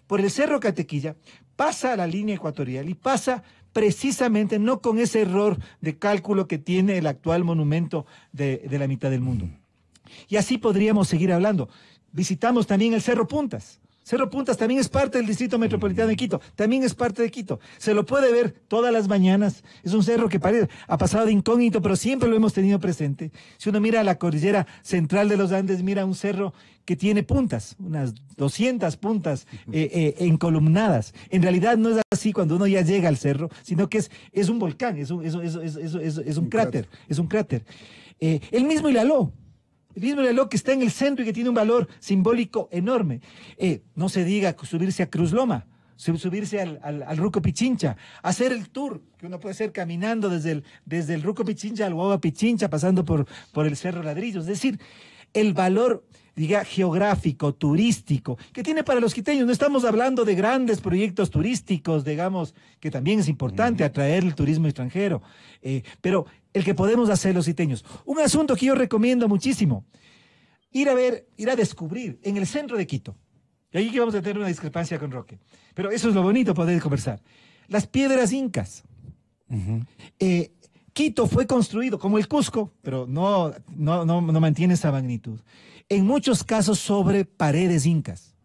por el Cerro Catequilla pasa la línea ecuatorial y pasa precisamente no con ese error de cálculo que tiene el actual monumento de la mitad del mundo y así podríamos seguir hablando. Visitamos también el Cerro Puntas. Cerro Puntas también es parte del Distrito Metropolitano de Quito, también es parte de Quito. Se lo puede ver todas las mañanas. Es un cerro que parece, ha pasado de incógnito, pero siempre lo hemos tenido presente. Si uno mira la cordillera central de los Andes, mira un cerro que tiene puntas, unas 200 puntas eh, eh, encolumnadas. En realidad no es así cuando uno ya llega al cerro, sino que es, un volcán, es un, cráter, es un cráter. Eh, el mismo Hilaló, el mismo reloj que está en el centro y que tiene un valor simbólico enorme. Eh, no se diga subirse a Cruz Loma, subirse al, Ruco Pichincha, hacer el tour, que uno puede hacer caminando desde el, Ruco Pichincha al Guava Pichincha, pasando por, por el Cerro Ladrillo. Es decir, el valor diga, geográfico, turístico, que tiene para los quiteños. No estamos hablando de grandes proyectos turísticos, digamos, que también es importante atraer el turismo extranjero, eh, pero el que podemos hacer los quiteños. Un asunto que yo recomiendo muchísimo, ir a ver, ir a descubrir en el centro de Quito. Y ahí que vamos a tener una discrepancia con Roque, pero eso es lo bonito poder conversar. Las piedras incas. Eh, Quito fue construido como el Cusco, pero no, no, no mantiene esa magnitud en muchos casos sobre paredes incas.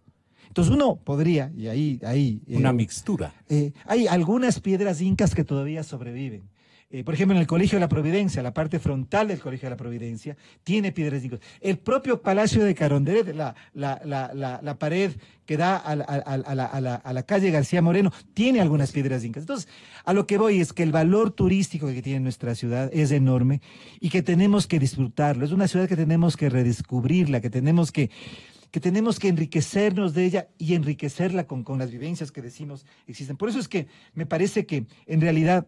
Entonces uno podría, y ahí... ahí Una eh, mixtura. Eh, hay algunas piedras incas que todavía sobreviven. Eh, por ejemplo, en el Colegio de la Providencia, la parte frontal del Colegio de la Providencia, tiene piedras El propio Palacio de Carondelet, la, pared que da a, la, calle García Moreno, tiene algunas piedras incas. Entonces, a lo que voy es que el valor turístico que tiene nuestra ciudad es enorme y que tenemos que disfrutarlo. Es una ciudad que tenemos que redescubrirla, que tenemos que que tenemos que enriquecernos de ella y enriquecerla con, con las vivencias que decimos existen. Por eso es que me parece que en realidad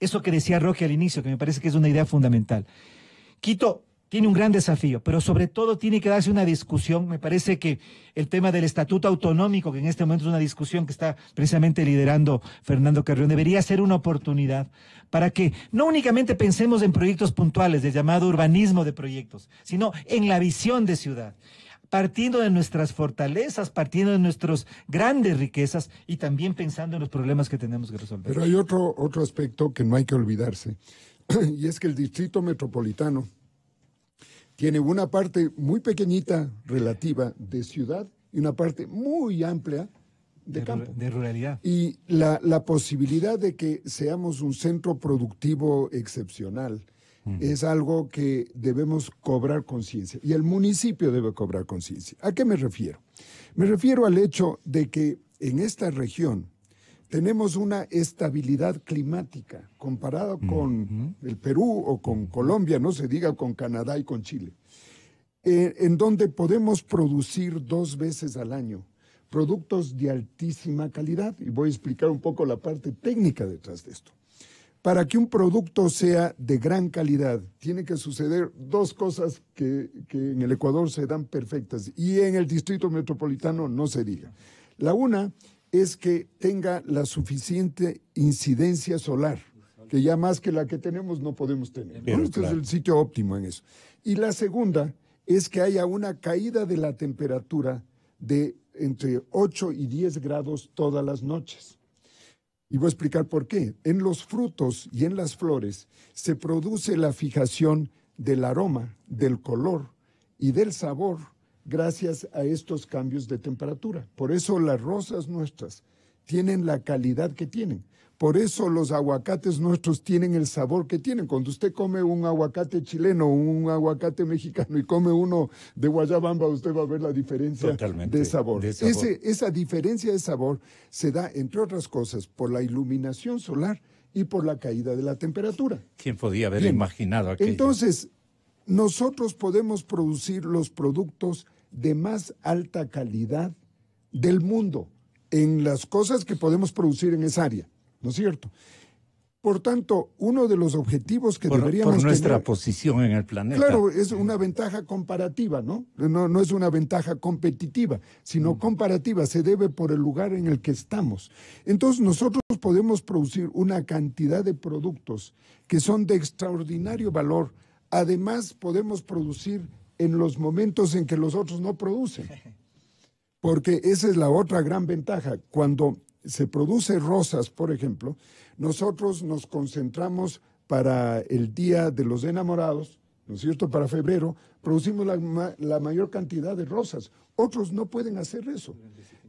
eso que decía Roque al inicio, que me parece que es una idea fundamental. Quito tiene un gran desafío, pero sobre todo tiene que darse una discusión. Me parece que el tema del estatuto autonómico, que en este momento es una discusión que está precisamente liderando Fernando Carrión, debería ser una oportunidad para que no únicamente pensemos en proyectos puntuales, de llamado urbanismo de proyectos, sino en la visión de ciudad partiendo de nuestras fortalezas, partiendo de nuestras grandes riquezas y también pensando en los problemas que tenemos que resolver. Pero hay otro, otro aspecto que no hay que olvidarse, y es que el distrito metropolitano tiene una parte muy pequeñita relativa de ciudad y una parte muy amplia de, campo. de ruralidad. Y la, la posibilidad de que seamos un centro productivo excepcional es algo que debemos cobrar conciencia y el municipio debe cobrar conciencia. ¿A qué me refiero? Me refiero al hecho de que en esta región tenemos una estabilidad climática comparado con el Perú o con Colombia, no se diga con Canadá y con Chile, eh, en donde podemos producir dos veces al año productos de altísima calidad. Y voy a explicar un poco la parte técnica detrás de esto para que un producto sea de gran calidad, tiene que suceder dos cosas que, en el Ecuador se dan perfectas y en el distrito metropolitano no se diga. La una es que tenga la suficiente incidencia solar, que ya más que la que tenemos no podemos tener. Este es el sitio óptimo en eso. Y la segunda es que haya una caída de la temperatura de entre 8 y 10 grados todas las noches. Y voy a explicar por qué. En los frutos y en las flores se produce la fijación del aroma, del color y del sabor gracias a estos cambios de temperatura. Por eso las rosas nuestras tienen la calidad que tienen. Por eso los aguacates nuestros tienen el sabor que tienen. Cuando usted come un aguacate chileno, un aguacate mexicano y come uno de Guayabamba, usted va a ver la diferencia de sabor. esa diferencia de sabor se da, entre otras cosas, por la iluminación solar y por la caída de la temperatura. ¿Quién podía haber imaginado aquello? Entonces, nosotros podemos producir los productos de más alta calidad del mundo en las cosas que podemos producir en esa área. ¿no es cierto? Por tanto, uno de los objetivos que deberíamos deberíamos por nuestra posición en el planeta. Claro, es una ventaja comparativa, ¿no? No, es una ventaja competitiva, sino mm. comparativa, se debe por el lugar en el que estamos. Entonces, nosotros podemos producir una cantidad de productos que son de extraordinario valor. Además, podemos producir en los momentos en que los otros no producen. Porque esa es la otra gran ventaja. Cuando se produce rosas, por ejemplo, nosotros nos concentramos para el Día de los Enamorados, ¿no es cierto? Para febrero, producimos la, mayor cantidad de rosas. Otros no pueden hacer eso.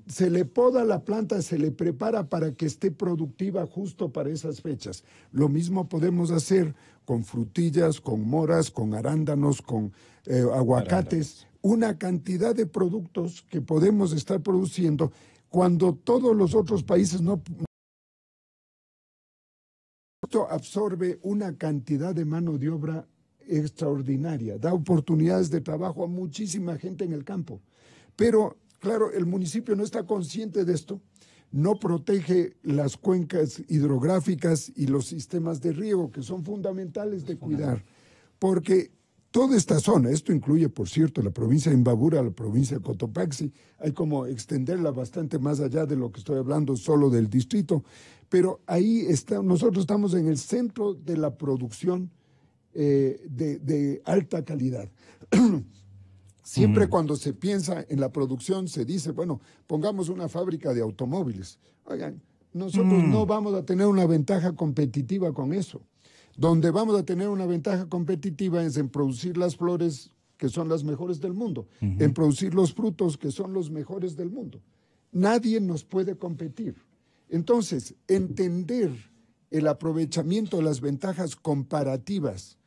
Se le poda la planta, se le prepara para que esté productiva justo para esas fechas. Lo mismo podemos hacer con frutillas, con moras, con arándanos, con eh, aguacates. Una cantidad de productos que podemos estar produciendo cuando todos los otros países no... Esto absorbe una cantidad de mano de obra extraordinaria, da oportunidades de trabajo a muchísima gente en el campo. Pero, claro, el municipio no está consciente de esto, no protege las cuencas hidrográficas y los sistemas de riego, que son fundamentales de cuidar, porque toda esta zona, esto incluye, por cierto, la provincia de Imbabura, la provincia de Cotopaxi, hay como extenderla bastante más allá de lo que estoy hablando solo del distrito, pero ahí está, nosotros estamos en el centro de la producción eh, de, alta calidad. Siempre mm. cuando se piensa en la producción se dice, bueno, pongamos una fábrica de automóviles. Oigan, nosotros no mm. vamos a tener una ventaja competitiva con eso. Donde vamos a tener una ventaja competitiva es en producir las flores que son las mejores del mundo, en producir los frutos que son los mejores del mundo. Nadie nos puede competir. Entonces, entender el aprovechamiento de las ventajas comparativas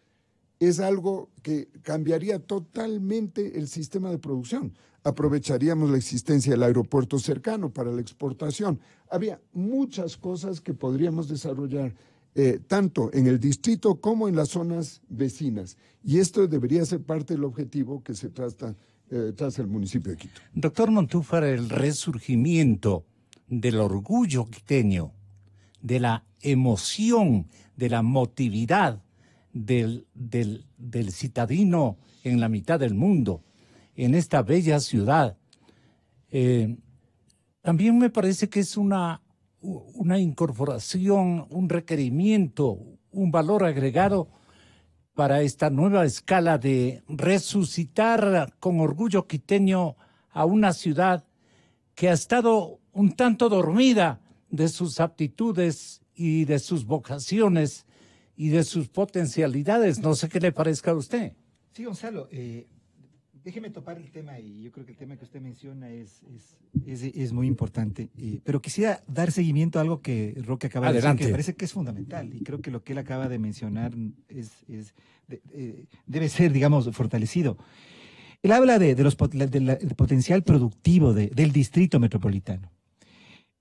es algo que cambiaría totalmente el sistema de producción. Aprovecharíamos la existencia del aeropuerto cercano para la exportación. Había muchas cosas que podríamos desarrollar eh, tanto en el distrito como en las zonas vecinas. Y esto debería ser parte del objetivo que se trata eh, tras el municipio de Quito. Doctor Montúfar, el resurgimiento del orgullo quiteño, de la emoción, de la motividad del, del, citadino en la mitad del mundo, en esta bella ciudad. Eh, también me parece que es una una incorporación, un requerimiento, un valor agregado para esta nueva escala de resucitar con orgullo quiteño a una ciudad que ha estado un tanto dormida de sus aptitudes y de sus vocaciones y de sus potencialidades. No sé qué le parezca a usted. Sí, Gonzalo, eh, Déjeme topar el tema y yo creo que el tema que usted menciona es, es, muy importante. pero quisiera dar seguimiento a algo que Roque acaba de decir, que parece que es fundamental y creo que lo que él acaba de mencionar es, eh, debe ser, digamos, fortalecido. Él habla de, los, del potencial productivo del distrito metropolitano.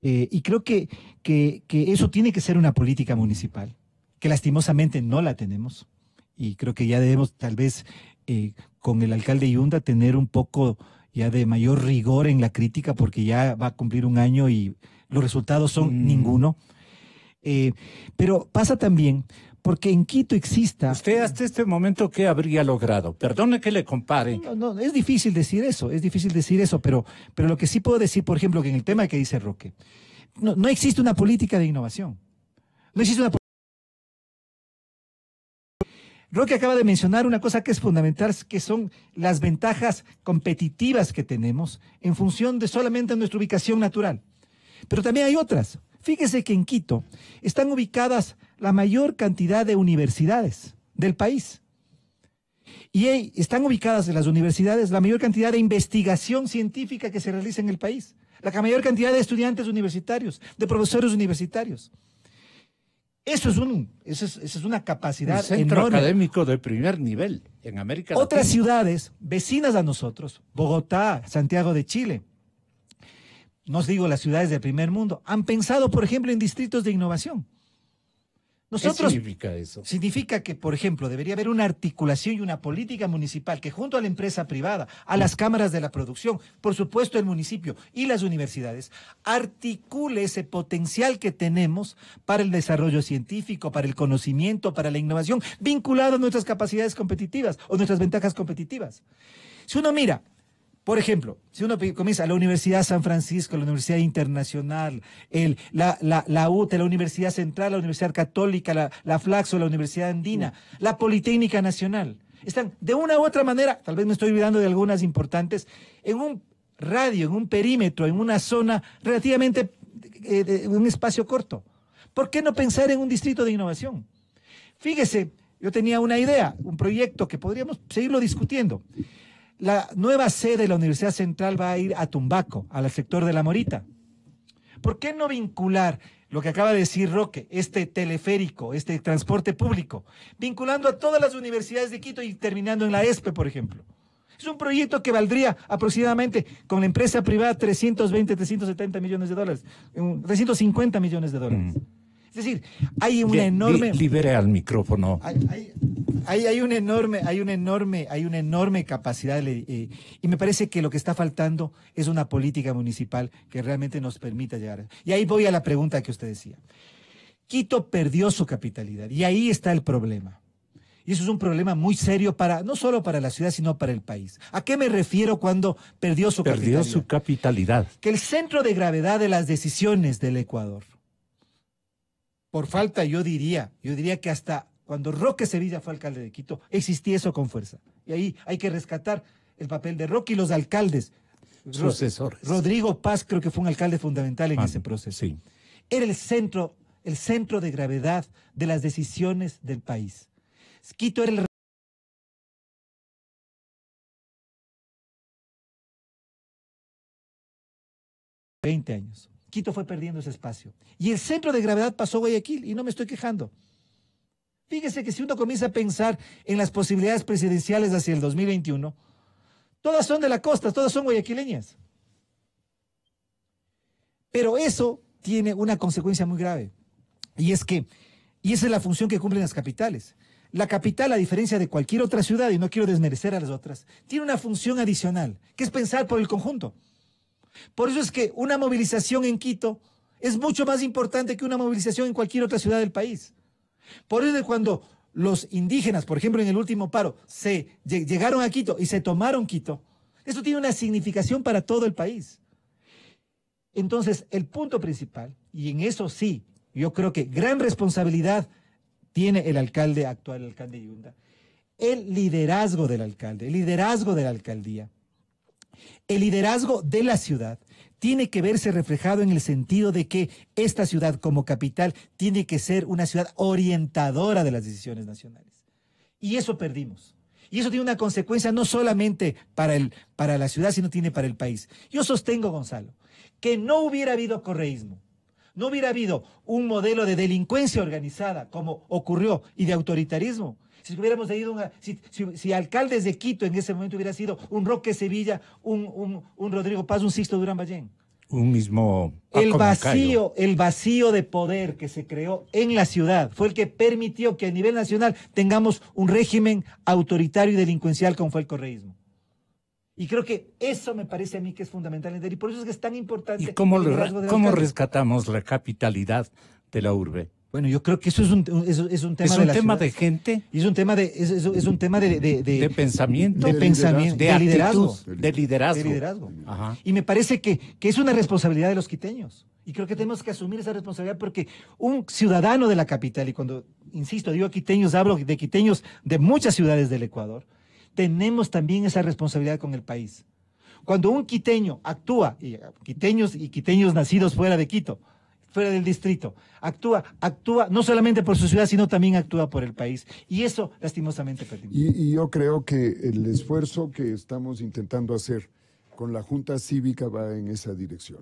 Eh, y creo que, que, eso tiene que ser una política municipal, que lastimosamente no la tenemos y creo que ya debemos tal vez eh, con el alcalde Yunda tener un poco ya de mayor rigor en la crítica, porque ya va a cumplir un año y los resultados son mm. ninguno. Eh, pero pasa también porque en Quito exista. ¿Usted hasta este momento qué habría logrado? Perdone que le compare. No, no, es difícil decir eso, es difícil decir eso, pero, pero lo que sí puedo decir, por ejemplo, que en el tema que dice Roque, no, existe una política de innovación. No existe una Roque acaba de mencionar una cosa que es fundamental, que son las ventajas competitivas que tenemos en función de solamente nuestra ubicación natural. Pero también hay otras. Fíjese que en Quito están ubicadas la mayor cantidad de universidades del país. Y están ubicadas en las universidades la mayor cantidad de investigación científica que se realiza en el país, la mayor cantidad de estudiantes universitarios, de profesores universitarios. Eso es, eso es, es una capacidad el centro académico de primer nivel en América Latina. Otras ciudades vecinas a nosotros, Bogotá, Santiago de Chile, no os digo las ciudades del primer mundo, han pensado, por ejemplo, en distritos de innovación. Nosotros, significa eso? Significa que, por ejemplo, debería haber una articulación y una política municipal que junto a la empresa privada, a las cámaras de la producción, por supuesto el municipio y las universidades, articule ese potencial que tenemos para el desarrollo científico, para el conocimiento, para la innovación, vinculado a nuestras capacidades competitivas o nuestras ventajas competitivas. Si uno mira por ejemplo, si uno comienza la Universidad San Francisco, la Universidad Internacional, la, UTE, la Universidad Central, la Universidad Católica, la, Flaxo, la Universidad Andina, la Politécnica Nacional, están de una u otra manera, tal vez me estoy olvidando de algunas importantes, en un radio, en un perímetro, en una zona relativamente, en eh, un espacio corto. ¿Por qué no pensar en un distrito de innovación? Fíjese, yo tenía una idea, un proyecto que podríamos seguirlo discutiendo la nueva sede de la Universidad Central va a ir a Tumbaco, al sector de La Morita. ¿Por qué no vincular lo que acaba de decir Roque, este teleférico, este transporte público, vinculando a todas las universidades de Quito y terminando en la ESPE, por ejemplo? Es un proyecto que valdría aproximadamente con la empresa privada 320, 370 millones de dólares, 350 millones de dólares. Mm. Es decir, hay una enorme. Libera libere al micrófono hay, una enorme, hay enorme, hay enorme capacidad eh, y me parece que lo que está faltando es una política municipal que realmente nos permita llegar. Y ahí voy a la pregunta que usted decía. Quito perdió su capitalidad y ahí está el problema. Y eso es un problema muy serio para, no solo para la ciudad, sino para el país. ¿A qué me refiero cuando perdió su capitalidad? Perdió su capitalidad. Que el centro de gravedad de las decisiones del Ecuador, por falta, yo diría, yo diría que hasta cuando Roque Sevilla fue alcalde de Quito, existía eso con fuerza. Y ahí hay que rescatar el papel de Roque y los alcaldes. Sucesores. Rodrigo Paz creo que fue un alcalde fundamental en ah, ese proceso. Era el centro, el centro de gravedad de las decisiones del país. Quito era el años. Quito fue perdiendo ese espacio. Y el centro de gravedad pasó Guayaquil, y no me estoy quejando. Fíjese que si uno comienza a pensar en las posibilidades presidenciales hacia el 2021, todas son de la costa, todas son guayaquileñas. Pero eso tiene una consecuencia muy grave. Y es que, y esa es la función que cumplen las capitales. La capital, a diferencia de cualquier otra ciudad, y no quiero desmerecer a las otras, tiene una función adicional, que es pensar por el conjunto. Por eso es que una movilización en Quito es mucho más importante que una movilización en cualquier otra ciudad del país. Por eso cuando los indígenas, por ejemplo, en el último paro, se llegaron a Quito y se tomaron Quito, eso tiene una significación para todo el país. Entonces, el punto principal, y en eso sí, yo creo que gran responsabilidad tiene el alcalde actual, el alcalde Yunda, el liderazgo del alcalde, el liderazgo de la alcaldía, el liderazgo de la ciudad, tiene que verse reflejado en el sentido de que esta ciudad como capital tiene que ser una ciudad orientadora de las decisiones nacionales. Y eso perdimos. Y eso tiene una consecuencia no solamente para, el, para la ciudad, sino tiene para el país. Yo sostengo, Gonzalo, que no hubiera habido correísmo, no hubiera habido un modelo de delincuencia organizada como ocurrió y de autoritarismo, si hubiéramos tenido si, alcaldes de Quito en ese momento hubiera sido un Roque Sevilla, un, Rodrigo Paz, un Sixto Durán Ballén. Un mismo. El vacío, el vacío de poder que se creó en la ciudad fue el que permitió que a nivel nacional tengamos un régimen autoritario y delincuencial como fue el correísmo. Y creo que eso me parece a mí que es fundamental entender. Y por eso es que es tan importante. ¿Y cómo, cómo rescatamos la capitalidad de la urbe? Bueno, yo creo que eso es un, tema, de, de gente. Es un tema de es, un tema de, de, de, de pensamiento, de, pensamiento, de, liderazgo, de liderazgo, Y me parece que, que es una responsabilidad de los quiteños. Y creo que tenemos que asumir esa responsabilidad porque un ciudadano de la capital y cuando insisto digo quiteños hablo de quiteños de muchas ciudades del Ecuador tenemos también esa responsabilidad con el país. Cuando un quiteño actúa y quiteños y quiteños nacidos fuera de Quito fuera del distrito. Actúa, actúa no solamente por su ciudad, sino también actúa por el país. Y eso lastimosamente perdimos. Y, yo creo que el esfuerzo que estamos intentando hacer con la Junta Cívica va en esa dirección.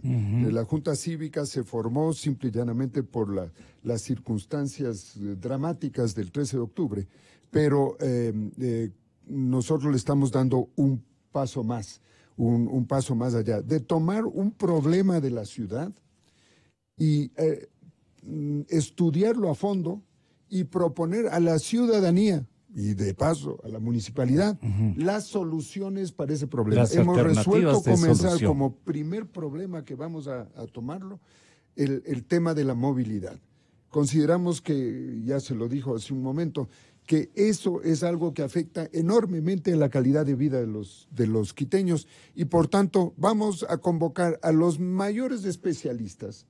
La Junta Cívica se formó simple y llanamente por las circunstancias eh, dramáticas del 13 de octubre, pero em, eh, nosotros le estamos dando un paso más, un, paso más allá, de tomar un problema de la ciudad y eh, mm, estudiarlo a fondo y proponer a la ciudadanía y de paso a la municipalidad las soluciones para ese problema. Hemos resuelto comenzar como primer problema que vamos a, tomarlo el, tema de la movilidad. Consideramos que, ya se lo dijo hace un momento, que eso es algo que afecta enormemente la calidad de vida de los, de los quiteños y por tanto vamos a convocar a los mayores especialistas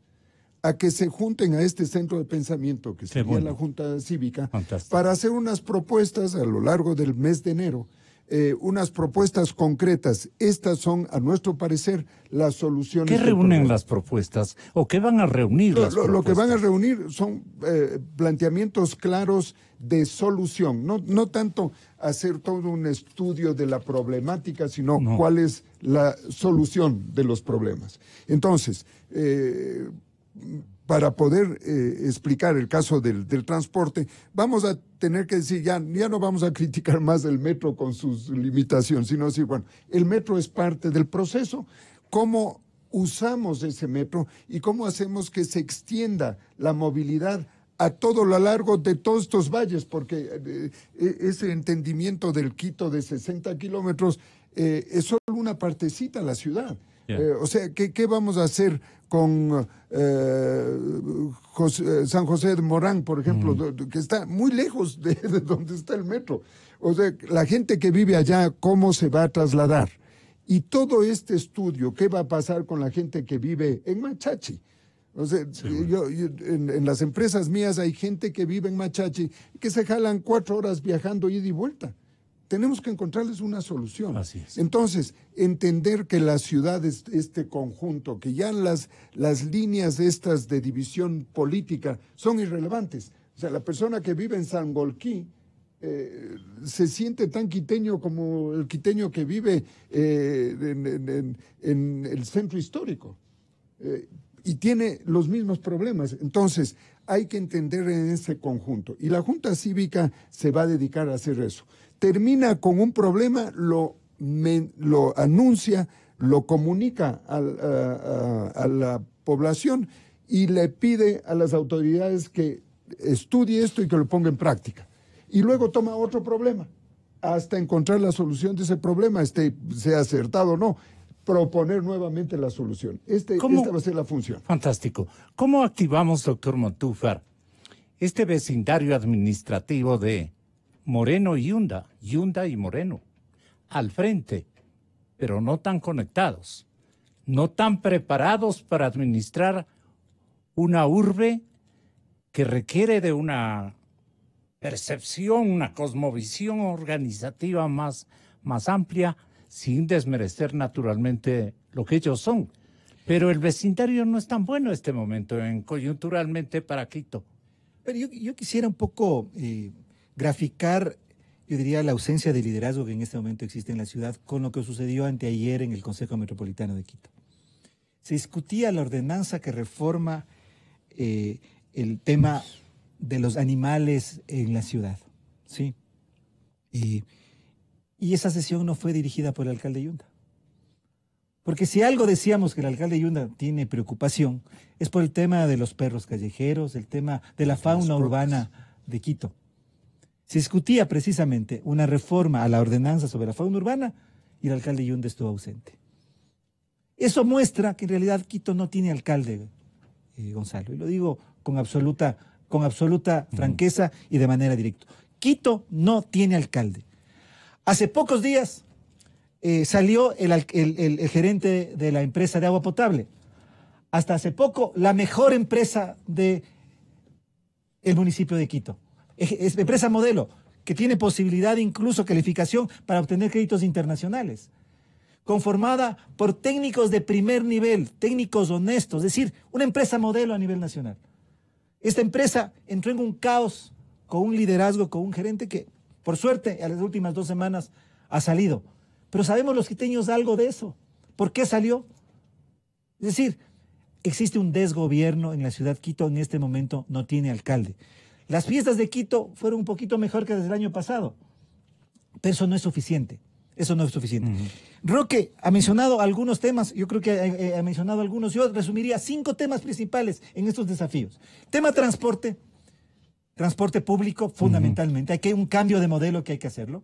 a que se junten a este centro de pensamiento que sería la Junta Cívica para hacer unas propuestas a lo largo del mes de enero. Eh, unas propuestas concretas. Estas son, a nuestro parecer, las soluciones. ¿Qué reúnen las propuestas o qué van a reunir? Lo, las lo, lo que van a reunir son eh, planteamientos claros de solución, no, tanto hacer todo un estudio de la problemática, sino cuál es la solución de los problemas. Entonces, eh, para poder eh, explicar el caso del, transporte, vamos a tener que decir, ya, ya no vamos a criticar más el metro con sus limitaciones, sino decir, bueno, el metro es parte del proceso. ¿Cómo usamos ese metro y cómo hacemos que se extienda la movilidad a todo lo largo de todos estos valles? Porque eh, eh, ese entendimiento del Quito de 60 kilómetros es solo una partecita de la ciudad eh, o sea, ¿qué, vamos a hacer con eh, eh, San José de Morán, por ejemplo, mm. que está muy lejos de, donde está el metro? O sea, la gente que vive allá, ¿cómo se va a trasladar? Y todo este estudio, ¿qué va a pasar con la gente que vive en Machachi? O sea, yo, en, en, las empresas mías hay gente que vive en Machachi que se jalan cuatro horas viajando ida y vuelta tenemos que encontrarles una solución. Así es. Entonces, entender que la ciudad este conjunto, que ya las, las líneas estas de división política son irrelevantes. O sea, la persona que vive en Sangolquí eh, se siente tan quiteño como el quiteño que vive eh, en, el centro histórico. Eh, y tiene los mismos problemas. Entonces, hay que entender en ese conjunto. Y la Junta Cívica se va a dedicar a hacer eso. Termina con un problema, lo, lo anuncia, lo comunica a, la población y le pide a las autoridades que estudie esto y que lo ponga en práctica. Y luego toma otro problema hasta encontrar la solución de ese problema, sea acertado o no proponer nuevamente la solución. Este, esta va a ser la función. Fantástico. ¿Cómo activamos, doctor Montúfar, este vecindario administrativo de Moreno y Yunda, Yunda y Moreno, al frente, pero no tan conectados, no tan preparados para administrar una urbe que requiere de una percepción, una cosmovisión organizativa más, más amplia sin desmerecer naturalmente lo que ellos son. Pero el vecindario no es tan bueno este momento, en coyunturalmente para Quito. Pero yo, quisiera un poco eh, graficar, yo diría, la ausencia de liderazgo que en este momento existe en la ciudad con lo que sucedió anteayer en el Consejo Metropolitano de Quito. Se discutía la ordenanza que reforma eh, el tema de los animales en la ciudad, ¿sí? Y y esa sesión no fue dirigida por el alcalde Yunda. Porque si algo decíamos que el alcalde Yunda tiene preocupación, es por el tema de los perros callejeros, el tema de la fauna urbana de Quito. Se discutía precisamente una reforma a la ordenanza sobre la fauna urbana y el alcalde Yunda estuvo ausente. Eso muestra que en realidad Quito no tiene alcalde, eh, Gonzalo, y lo digo con absoluta, con absoluta franqueza y de manera directa. Quito no tiene alcalde. Hace pocos días eh, salió el, gerente de la empresa de agua potable. Hasta hace poco, la mejor empresa del el municipio de Quito. Es, empresa modelo, que tiene posibilidad incluso calificación para obtener créditos internacionales. Conformada por técnicos de primer nivel, técnicos honestos, es decir, una empresa modelo a nivel nacional. Esta empresa entró en un caos con un liderazgo, con un gerente que por suerte, en las últimas dos semanas ha salido. Pero sabemos los quiteños algo de eso. ¿Por qué salió? Es decir, existe un desgobierno en la ciudad Quito, en este momento no tiene alcalde. Las fiestas de Quito fueron un poquito mejor que desde el año pasado, pero eso no es suficiente. Eso no es suficiente. Roque ha mencionado algunos temas, yo creo que ha, eh, ha mencionado algunos, yo resumiría cinco temas principales en estos desafíos. Tema transporte, transporte público fundamentalmente. hay que un cambio de modelo que hay que hacerlo.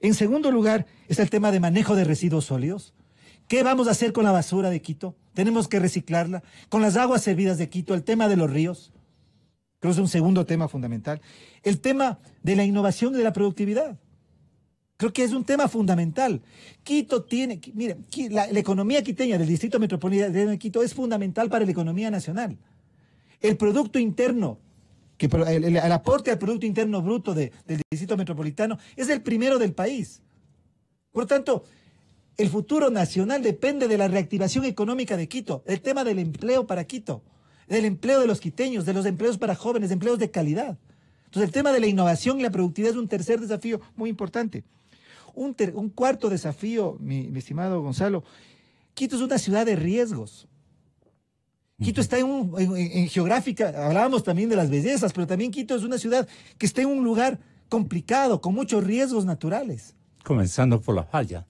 En segundo lugar, está el tema de manejo de residuos sólidos. ¿Qué vamos a hacer con la basura de Quito? Tenemos que reciclarla. Con las aguas servidas de Quito, el tema de los ríos. Creo que es un segundo tema fundamental. El tema de la innovación y de la productividad. Creo que es un tema fundamental. Quito tiene, mire, la economía quiteña del Distrito Metropolitano de Quito es fundamental para la economía nacional. El Producto Interno que el, aporte al Producto Interno Bruto del Distrito Metropolitano es el primero del país. Por tanto, el futuro nacional depende de la reactivación económica de Quito, el tema del empleo para Quito, del empleo de los quiteños, de los empleos para jóvenes, empleos de calidad. Entonces, el tema de la innovación y la productividad es un tercer desafío muy importante. Un, cuarto desafío, mi estimado Gonzalo, Quito es una ciudad de riesgos. Quito está en, geográfica, hablábamos también de las bellezas, pero también Quito es una ciudad que está en un lugar complicado, con muchos riesgos naturales. Comenzando por la falla.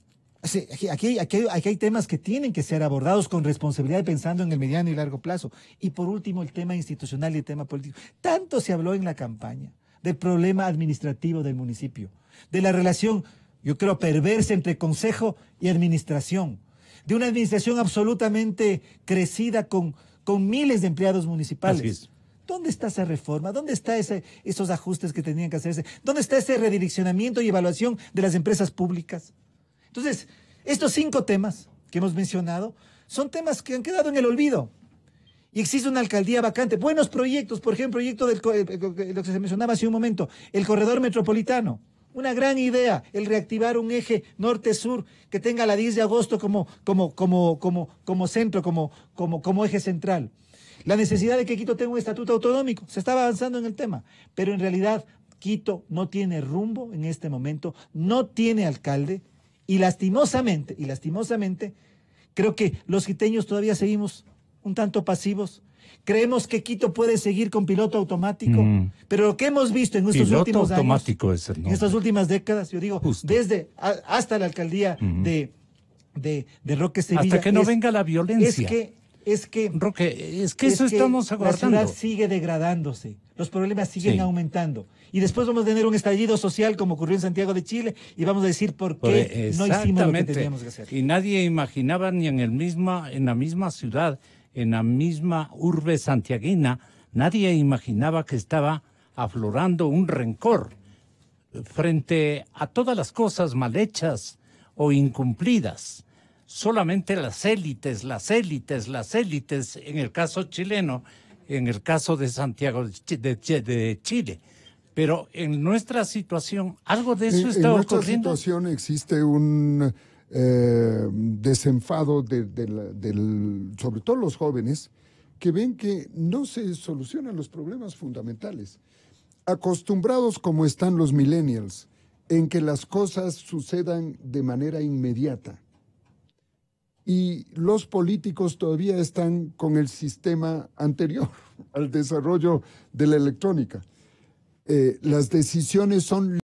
aquí, hay temas que tienen que ser abordados con responsabilidad pensando en el mediano y largo plazo. Y por último, el tema institucional y el tema político. Tanto se habló en la campaña del problema administrativo del municipio, de la relación, yo creo, perversa entre consejo y administración, de una administración absolutamente crecida con, con miles de empleados municipales. ¿Dónde está esa reforma? ¿Dónde están esos ajustes que tenían que hacerse? ¿Dónde está ese redireccionamiento y evaluación de las empresas públicas? Entonces, estos cinco temas que hemos mencionado son temas que han quedado en el olvido. Y existe una alcaldía vacante. Buenos proyectos, por ejemplo, el proyecto del eh, eh, lo que se mencionaba hace un momento, el corredor metropolitano. Una gran idea, el reactivar un eje norte-sur que tenga la 10 de agosto como, como, como, como, como centro, como, como, como eje central. La necesidad de que Quito tenga un estatuto autonómico. Se estaba avanzando en el tema, pero en realidad Quito no tiene rumbo en este momento, no tiene alcalde y lastimosamente, y lastimosamente, creo que los quiteños todavía seguimos un tanto pasivos Creemos que Quito puede seguir con piloto automático, mm. pero lo que hemos visto en estos últimos años, en estas últimas décadas, yo digo, desde hasta la alcaldía mm. de, de, Roque Sevilla. Hasta que no venga la violencia. Es que, es que, Roque, es que eso estamos aguardando. La ciudad sigue degradándose, los problemas siguen aumentando. Y después vamos a tener un estallido social como ocurrió en Santiago de Chile y vamos a decir por qué no hicimos lo que teníamos que hacer. Y nadie imaginaba ni en, el misma, en la misma ciudad en la misma urbe santiaguina, nadie imaginaba que estaba aflorando un rencor frente a todas las cosas mal hechas o incumplidas. Solamente las élites, las élites, las élites, en el caso chileno, en el caso de Santiago de Chile. Pero en nuestra situación, algo de eso está ocurriendo. En nuestra situación existe un eh, desenfado de, del, sobre todo los jóvenes, que ven que no se solucionan los problemas fundamentales. Acostumbrados como están los millennials, en que las cosas sucedan de manera inmediata. Y los políticos todavía están con el sistema anterior al desarrollo de la electrónica. Eh, las decisiones son...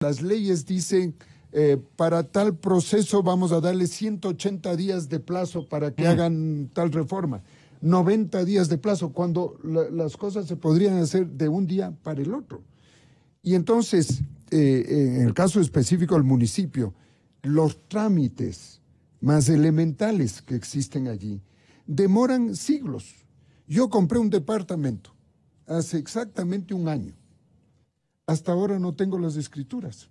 Las leyes dicen eh, para tal proceso vamos a darle 180 días de plazo para que mm. hagan tal reforma. 90 días de plazo, cuando las cosas se podrían hacer de un día para el otro. Y entonces, eh, en el caso específico del municipio, los trámites más elementales que existen allí demoran siglos. Yo compré un departamento hace exactamente un año. Hasta ahora no tengo las escrituras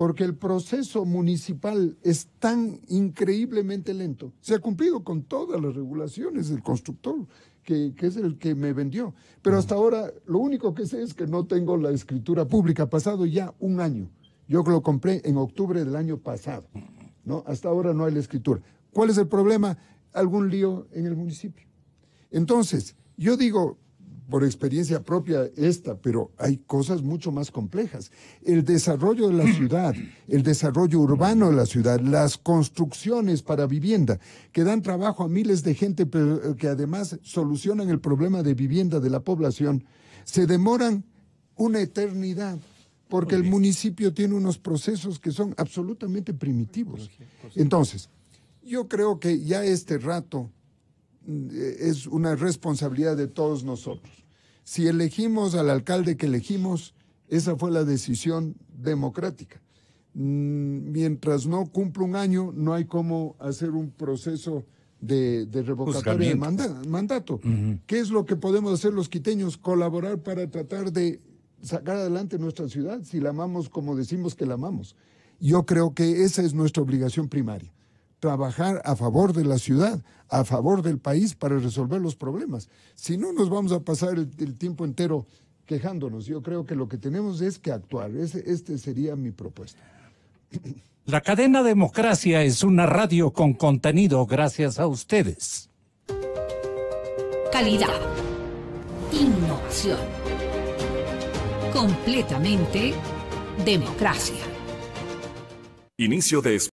porque el proceso municipal es tan increíblemente lento. Se ha cumplido con todas las regulaciones del constructor, que, es el que me vendió. Pero hasta ahora lo único que sé es que no tengo la escritura pública. Ha Pasado ya un año. Yo lo compré en octubre del año pasado. ¿no? Hasta ahora no hay la escritura. ¿Cuál es el problema? Algún lío en el municipio. Entonces, yo digo, por experiencia propia esta, pero hay cosas mucho más complejas. El desarrollo de la ciudad, el desarrollo urbano de la ciudad, las construcciones para vivienda, que dan trabajo a miles de gente, pero eh, que además solucionan el problema de vivienda de la población, se demoran una eternidad porque el municipio tiene unos procesos que son absolutamente primitivos. Entonces, yo creo que ya este rato mm, eh, es una responsabilidad de todos nosotros. Si elegimos al alcalde que elegimos, esa fue la decisión democrática. Mm, mientras no cumple un año, no hay cómo hacer un proceso de, revocación revocatoria de mandato. ¿Qué es lo que podemos hacer los quiteños? Colaborar para tratar de sacar adelante nuestra ciudad, si la amamos como decimos que la amamos. Yo creo que esa es nuestra obligación primaria trabajar a favor de la ciudad, a favor del país para resolver los problemas. Si no, nos vamos a pasar el, tiempo entero quejándonos. Yo creo que lo que tenemos es que actuar. Esta este sería mi propuesta. La cadena Democracia es una radio con contenido gracias a ustedes. Calidad. Innovación. Completamente democracia. Inicio de